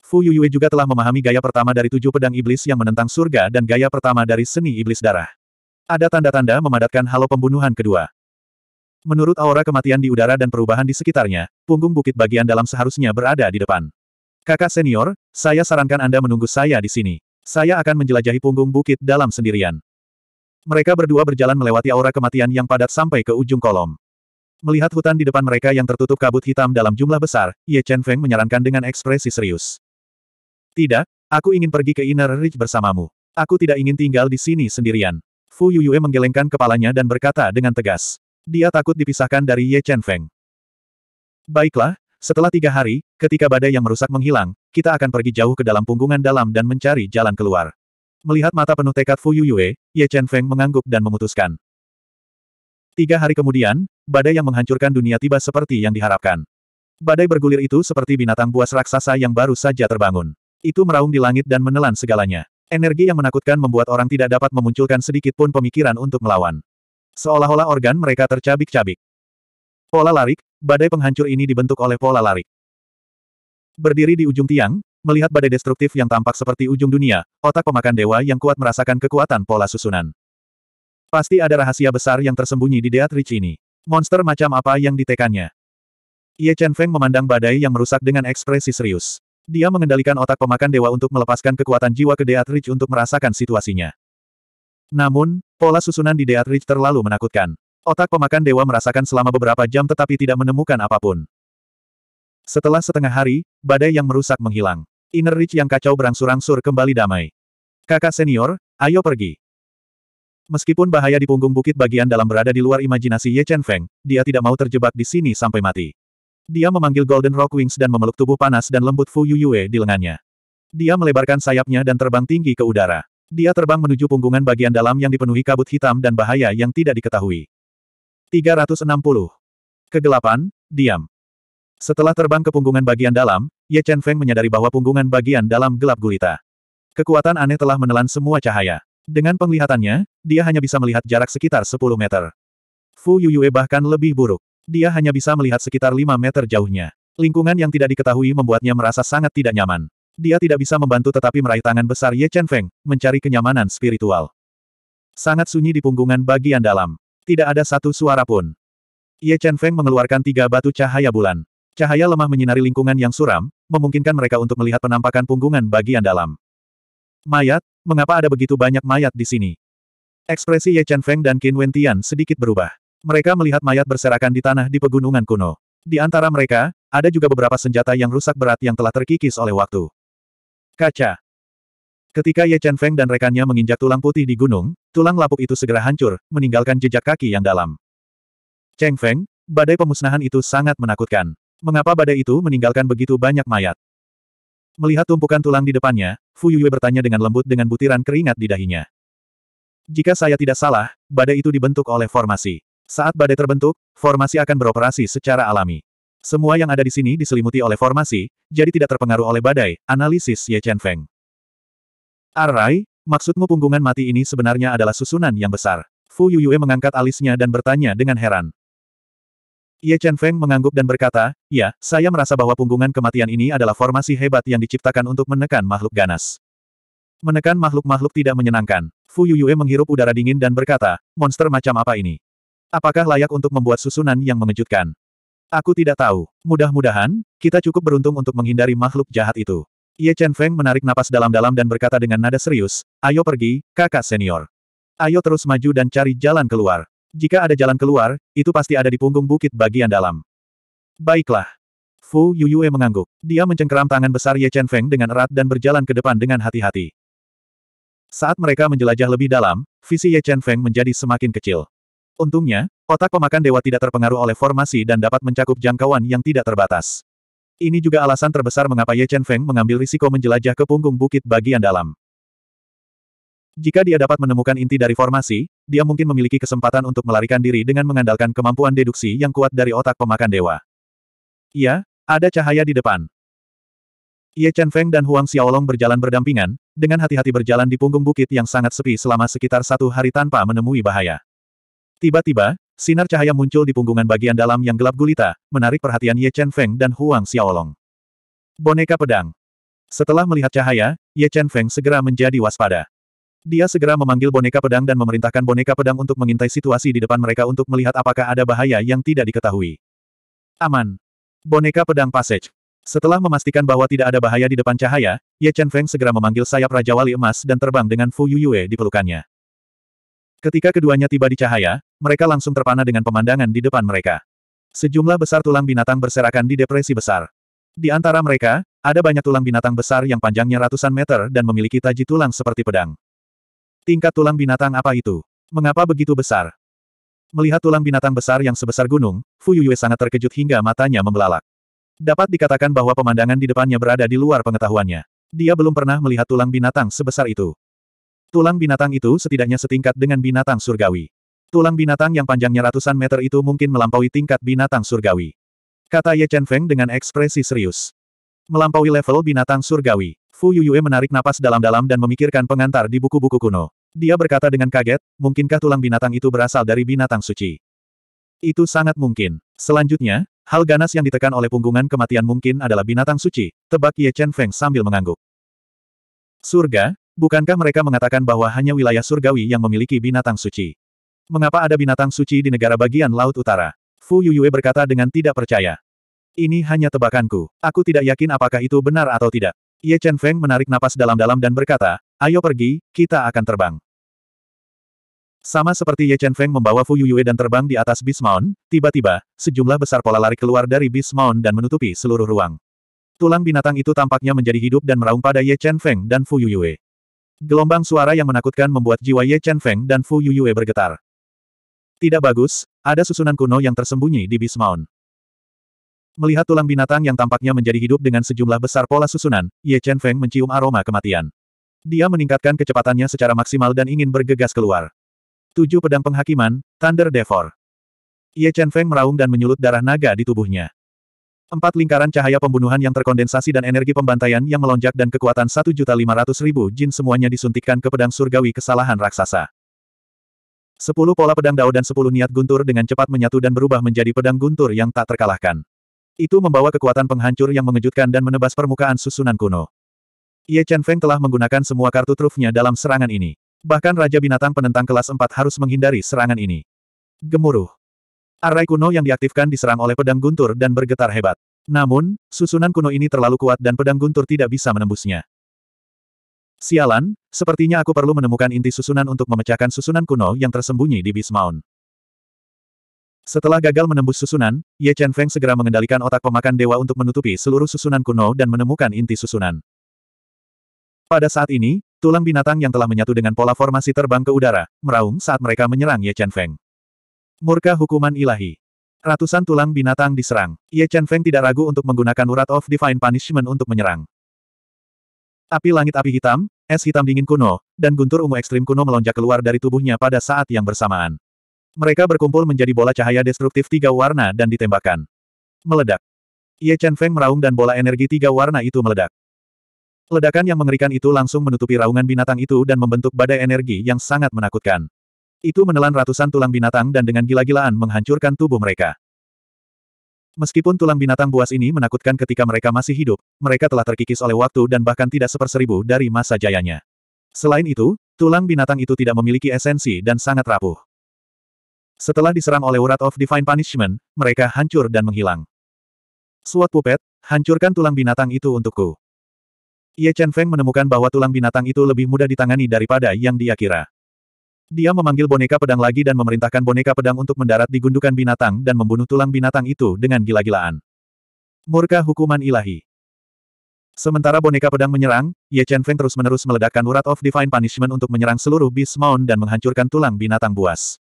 Fu Yuyue juga telah memahami gaya pertama dari tujuh pedang iblis yang menentang surga dan gaya pertama dari seni iblis darah. Ada tanda-tanda memadatkan halo pembunuhan kedua. Menurut aura kematian di udara dan perubahan di sekitarnya, punggung bukit bagian dalam seharusnya berada di depan. Kakak senior, saya sarankan Anda menunggu saya di sini. Saya akan menjelajahi punggung bukit dalam sendirian. Mereka berdua berjalan melewati aura kematian yang padat sampai ke ujung kolom. Melihat hutan di depan mereka yang tertutup kabut hitam dalam jumlah besar, Ye Chen Feng menyarankan dengan ekspresi serius. Tidak, aku ingin pergi ke Inner Ridge bersamamu. Aku tidak ingin tinggal di sini sendirian. Fu Yuyue menggelengkan kepalanya dan berkata dengan tegas. Dia takut dipisahkan dari Ye Chen Feng. Baiklah, setelah tiga hari, ketika badai yang merusak menghilang, kita akan pergi jauh ke dalam punggungan dalam dan mencari jalan keluar. Melihat mata penuh tekad Fu Yuyue, Ye Chen Feng mengangguk dan memutuskan. Tiga hari kemudian, badai yang menghancurkan dunia tiba seperti yang diharapkan. Badai bergulir itu seperti binatang buas raksasa yang baru saja terbangun. Itu meraung di langit dan menelan segalanya. Energi yang menakutkan membuat orang tidak dapat memunculkan sedikit pun pemikiran untuk melawan. Seolah-olah organ mereka tercabik-cabik. Pola larik, badai penghancur ini dibentuk oleh pola larik. Berdiri di ujung tiang, Melihat badai destruktif yang tampak seperti ujung dunia, otak pemakan dewa yang kuat merasakan kekuatan pola susunan. Pasti ada rahasia besar yang tersembunyi di Deat Rich ini. Monster macam apa yang ditekannya? Ye Chen Feng memandang badai yang merusak dengan ekspresi serius. Dia mengendalikan otak pemakan dewa untuk melepaskan kekuatan jiwa ke Deat Rich untuk merasakan situasinya. Namun, pola susunan di Deat Rich terlalu menakutkan. Otak pemakan dewa merasakan selama beberapa jam tetapi tidak menemukan apapun. Setelah setengah hari, badai yang merusak menghilang. Inner Reach yang kacau berangsur-angsur kembali damai. Kakak senior, ayo pergi. Meskipun bahaya di punggung bukit bagian dalam berada di luar imajinasi Ye Chen Feng, dia tidak mau terjebak di sini sampai mati. Dia memanggil Golden Rock Wings dan memeluk tubuh panas dan lembut Fu Yuyue di lengannya. Dia melebarkan sayapnya dan terbang tinggi ke udara. Dia terbang menuju punggungan bagian dalam yang dipenuhi kabut hitam dan bahaya yang tidak diketahui. 360. Kegelapan, diam. Setelah terbang ke punggungan bagian dalam, Ye Chen Feng menyadari bahwa punggungan bagian dalam gelap gulita. Kekuatan aneh telah menelan semua cahaya. Dengan penglihatannya, dia hanya bisa melihat jarak sekitar 10 meter. Fu Yue bahkan lebih buruk. Dia hanya bisa melihat sekitar 5 meter jauhnya. Lingkungan yang tidak diketahui membuatnya merasa sangat tidak nyaman. Dia tidak bisa membantu tetapi meraih tangan besar Ye Chen Feng, mencari kenyamanan spiritual. Sangat sunyi di punggungan bagian dalam. Tidak ada satu suara pun. Ye Chen Feng mengeluarkan tiga batu cahaya bulan. Cahaya lemah menyinari lingkungan yang suram, memungkinkan mereka untuk melihat penampakan punggungan bagian dalam. Mayat, mengapa ada begitu banyak mayat di sini? Ekspresi Ye Chen Feng dan Qin Wentian sedikit berubah. Mereka melihat mayat berserakan di tanah di pegunungan kuno. Di antara mereka, ada juga beberapa senjata yang rusak berat yang telah terkikis oleh waktu. Kaca. Ketika Ye Chen Feng dan rekannya menginjak tulang putih di gunung, tulang lapuk itu segera hancur, meninggalkan jejak kaki yang dalam. Cheng Feng, badai pemusnahan itu sangat menakutkan. Mengapa badai itu meninggalkan begitu banyak mayat? Melihat tumpukan tulang di depannya, Fu Yuyue bertanya dengan lembut dengan butiran keringat di dahinya. Jika saya tidak salah, badai itu dibentuk oleh formasi. Saat badai terbentuk, formasi akan beroperasi secara alami. Semua yang ada di sini diselimuti oleh formasi, jadi tidak terpengaruh oleh badai, analisis Ye Chen Feng. Arai, maksudmu punggungan mati ini sebenarnya adalah susunan yang besar. Fu Yuyue mengangkat alisnya dan bertanya dengan heran. Ye Chen Feng mengangguk dan berkata, ya, saya merasa bahwa punggungan kematian ini adalah formasi hebat yang diciptakan untuk menekan makhluk ganas. Menekan makhluk-makhluk tidak menyenangkan. Fu Yuyue menghirup udara dingin dan berkata, monster macam apa ini? Apakah layak untuk membuat susunan yang mengejutkan? Aku tidak tahu. Mudah-mudahan, kita cukup beruntung untuk menghindari makhluk jahat itu. Ye Chen Feng menarik napas dalam-dalam dan berkata dengan nada serius, ayo pergi, kakak senior. Ayo terus maju dan cari jalan keluar. Jika ada jalan keluar, itu pasti ada di punggung bukit bagian dalam. Baiklah. Fu Yuyue mengangguk. Dia mencengkeram tangan besar Ye Chen Feng dengan erat dan berjalan ke depan dengan hati-hati. Saat mereka menjelajah lebih dalam, visi Ye Chen Feng menjadi semakin kecil. Untungnya, otak pemakan dewa tidak terpengaruh oleh formasi dan dapat mencakup jangkauan yang tidak terbatas. Ini juga alasan terbesar mengapa Ye Chen Feng mengambil risiko menjelajah ke punggung bukit bagian dalam. Jika dia dapat menemukan inti dari formasi, dia mungkin memiliki kesempatan untuk melarikan diri dengan mengandalkan kemampuan deduksi yang kuat dari otak pemakan dewa. Iya, ada cahaya di depan. Ye Chen Feng dan Huang Xiaolong berjalan berdampingan, dengan hati-hati berjalan di punggung bukit yang sangat sepi selama sekitar satu hari tanpa menemui bahaya. Tiba-tiba, sinar cahaya muncul di punggungan bagian dalam yang gelap gulita, menarik perhatian Ye Chen Feng dan Huang Xiaolong. Boneka pedang. Setelah melihat cahaya, Ye Chen Feng segera menjadi waspada. Dia segera memanggil boneka pedang dan memerintahkan boneka pedang untuk mengintai situasi di depan mereka untuk melihat apakah ada bahaya yang tidak diketahui. Aman. Boneka pedang Passage. Setelah memastikan bahwa tidak ada bahaya di depan cahaya, Ye Chen Feng segera memanggil sayap Raja Wali Emas dan terbang dengan Fu Yuyue di pelukannya. Ketika keduanya tiba di cahaya, mereka langsung terpana dengan pemandangan di depan mereka. Sejumlah besar tulang binatang berserakan di depresi besar. Di antara mereka, ada banyak tulang binatang besar yang panjangnya ratusan meter dan memiliki taji tulang seperti pedang. Tingkat tulang binatang apa itu? Mengapa begitu besar? Melihat tulang binatang besar yang sebesar gunung, Fu Yuyue sangat terkejut hingga matanya membelalak. Dapat dikatakan bahwa pemandangan di depannya berada di luar pengetahuannya. Dia belum pernah melihat tulang binatang sebesar itu. Tulang binatang itu setidaknya setingkat dengan binatang surgawi. Tulang binatang yang panjangnya ratusan meter itu mungkin melampaui tingkat binatang surgawi. Kata Ye Chen Feng dengan ekspresi serius. Melampaui level binatang surgawi, Fu Yuyue menarik napas dalam-dalam dan memikirkan pengantar di buku-buku kuno. Dia berkata dengan kaget, mungkinkah tulang binatang itu berasal dari binatang suci? Itu sangat mungkin. Selanjutnya, hal ganas yang ditekan oleh punggungan kematian mungkin adalah binatang suci, tebak Ye Chen Feng sambil mengangguk. Surga, bukankah mereka mengatakan bahwa hanya wilayah surgawi yang memiliki binatang suci? Mengapa ada binatang suci di negara bagian Laut Utara? Fu Yuyue berkata dengan tidak percaya. Ini hanya tebakanku. Aku tidak yakin apakah itu benar atau tidak. Ye Chen Feng menarik napas dalam-dalam dan berkata, Ayo pergi, kita akan terbang. Sama seperti Ye Chen Feng membawa Fu Yuyue dan terbang di atas Beast Mount, tiba-tiba, sejumlah besar pola lari keluar dari Beast Mount dan menutupi seluruh ruang. Tulang binatang itu tampaknya menjadi hidup dan meraung pada Ye Chen Feng dan Fu Yuyue. Gelombang suara yang menakutkan membuat jiwa Ye Chen Feng dan Fu Yuyue bergetar. Tidak bagus, ada susunan kuno yang tersembunyi di Beast Mount. Melihat tulang binatang yang tampaknya menjadi hidup dengan sejumlah besar pola susunan, Ye Chen Feng mencium aroma kematian. Dia meningkatkan kecepatannya secara maksimal dan ingin bergegas keluar. Tujuh pedang penghakiman, Thunder Devor. Ye Chen Feng meraung dan menyulut darah naga di tubuhnya. Empat lingkaran cahaya pembunuhan yang terkondensasi dan energi pembantaian yang melonjak dan kekuatan 1.500.000 jin semuanya disuntikkan ke pedang surgawi kesalahan raksasa. Sepuluh pola pedang dao dan sepuluh niat guntur dengan cepat menyatu dan berubah menjadi pedang guntur yang tak terkalahkan. Itu membawa kekuatan penghancur yang mengejutkan dan menebas permukaan susunan kuno. Ye Chen Feng telah menggunakan semua kartu trufnya dalam serangan ini. Bahkan Raja Binatang penentang kelas 4 harus menghindari serangan ini. Gemuruh. Arai kuno yang diaktifkan diserang oleh pedang guntur dan bergetar hebat. Namun, susunan kuno ini terlalu kuat dan pedang guntur tidak bisa menembusnya. Sialan, sepertinya aku perlu menemukan inti susunan untuk memecahkan susunan kuno yang tersembunyi di Bismaun. Setelah gagal menembus susunan, Ye Chen Feng segera mengendalikan otak pemakan dewa untuk menutupi seluruh susunan kuno dan menemukan inti susunan. Pada saat ini, tulang binatang yang telah menyatu dengan pola formasi terbang ke udara, meraung saat mereka menyerang Ye Chen Feng. Murka hukuman ilahi. Ratusan tulang binatang diserang. Ye Chen Feng tidak ragu untuk menggunakan urat of divine punishment untuk menyerang. Api langit api hitam, es hitam dingin kuno, dan guntur ungu ekstrim kuno melonjak keluar dari tubuhnya pada saat yang bersamaan. Mereka berkumpul menjadi bola cahaya destruktif tiga warna dan ditembakkan. Meledak. Ye Chen Feng meraung dan bola energi tiga warna itu meledak. Ledakan yang mengerikan itu langsung menutupi raungan binatang itu dan membentuk badai energi yang sangat menakutkan. Itu menelan ratusan tulang binatang dan dengan gila-gilaan menghancurkan tubuh mereka. Meskipun tulang binatang buas ini menakutkan ketika mereka masih hidup, mereka telah terkikis oleh waktu dan bahkan tidak seperseribu dari masa jayanya. Selain itu, tulang binatang itu tidak memiliki esensi dan sangat rapuh. Setelah diserang oleh urat of divine punishment, mereka hancur dan menghilang. Suat pupet, hancurkan tulang binatang itu untukku. Ye Chen Feng menemukan bahwa tulang binatang itu lebih mudah ditangani daripada yang dia kira. Dia memanggil boneka pedang lagi dan memerintahkan boneka pedang untuk mendarat di gundukan binatang dan membunuh tulang binatang itu dengan gila-gilaan. Murka hukuman ilahi. Sementara boneka pedang menyerang, Ye Chen Feng terus-menerus meledakkan urat of divine punishment untuk menyerang seluruh Beast Mound dan menghancurkan tulang binatang buas.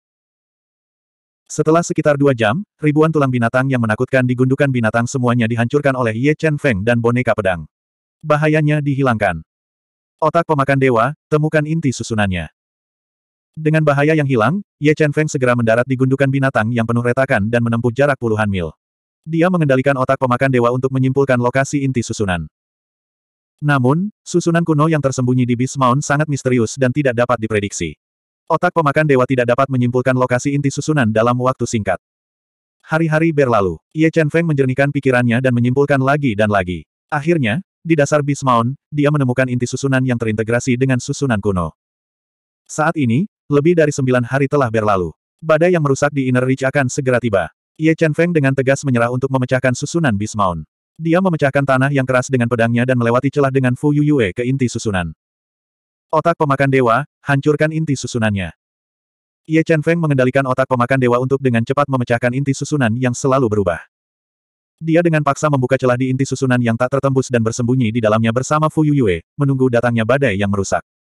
Setelah sekitar dua jam, ribuan tulang binatang yang menakutkan di gundukan binatang semuanya dihancurkan oleh Ye Chen Feng dan boneka pedang bahayanya dihilangkan. Otak pemakan dewa, temukan inti susunannya. Dengan bahaya yang hilang, Ye Chen Feng segera mendarat di gundukan binatang yang penuh retakan dan menempuh jarak puluhan mil. Dia mengendalikan otak pemakan dewa untuk menyimpulkan lokasi inti susunan. Namun, susunan kuno yang tersembunyi di Beast Mount sangat misterius dan tidak dapat diprediksi. Otak pemakan dewa tidak dapat menyimpulkan lokasi inti susunan dalam waktu singkat. Hari-hari berlalu, Ye Chen Feng menjernihkan pikirannya dan menyimpulkan lagi dan lagi. Akhirnya, di dasar Beast Mount, dia menemukan inti susunan yang terintegrasi dengan susunan kuno. Saat ini, lebih dari sembilan hari telah berlalu. Badai yang merusak di Inner Reach akan segera tiba. Ye Chen Feng dengan tegas menyerah untuk memecahkan susunan Beast Mount. Dia memecahkan tanah yang keras dengan pedangnya dan melewati celah dengan Fu Yue ke inti susunan. Otak pemakan dewa, hancurkan inti susunannya. Ye Chen Feng mengendalikan otak pemakan dewa untuk dengan cepat memecahkan inti susunan yang selalu berubah. Dia dengan paksa membuka celah di inti susunan yang tak tertembus dan bersembunyi di dalamnya bersama Fu Yuyue, menunggu datangnya badai yang merusak.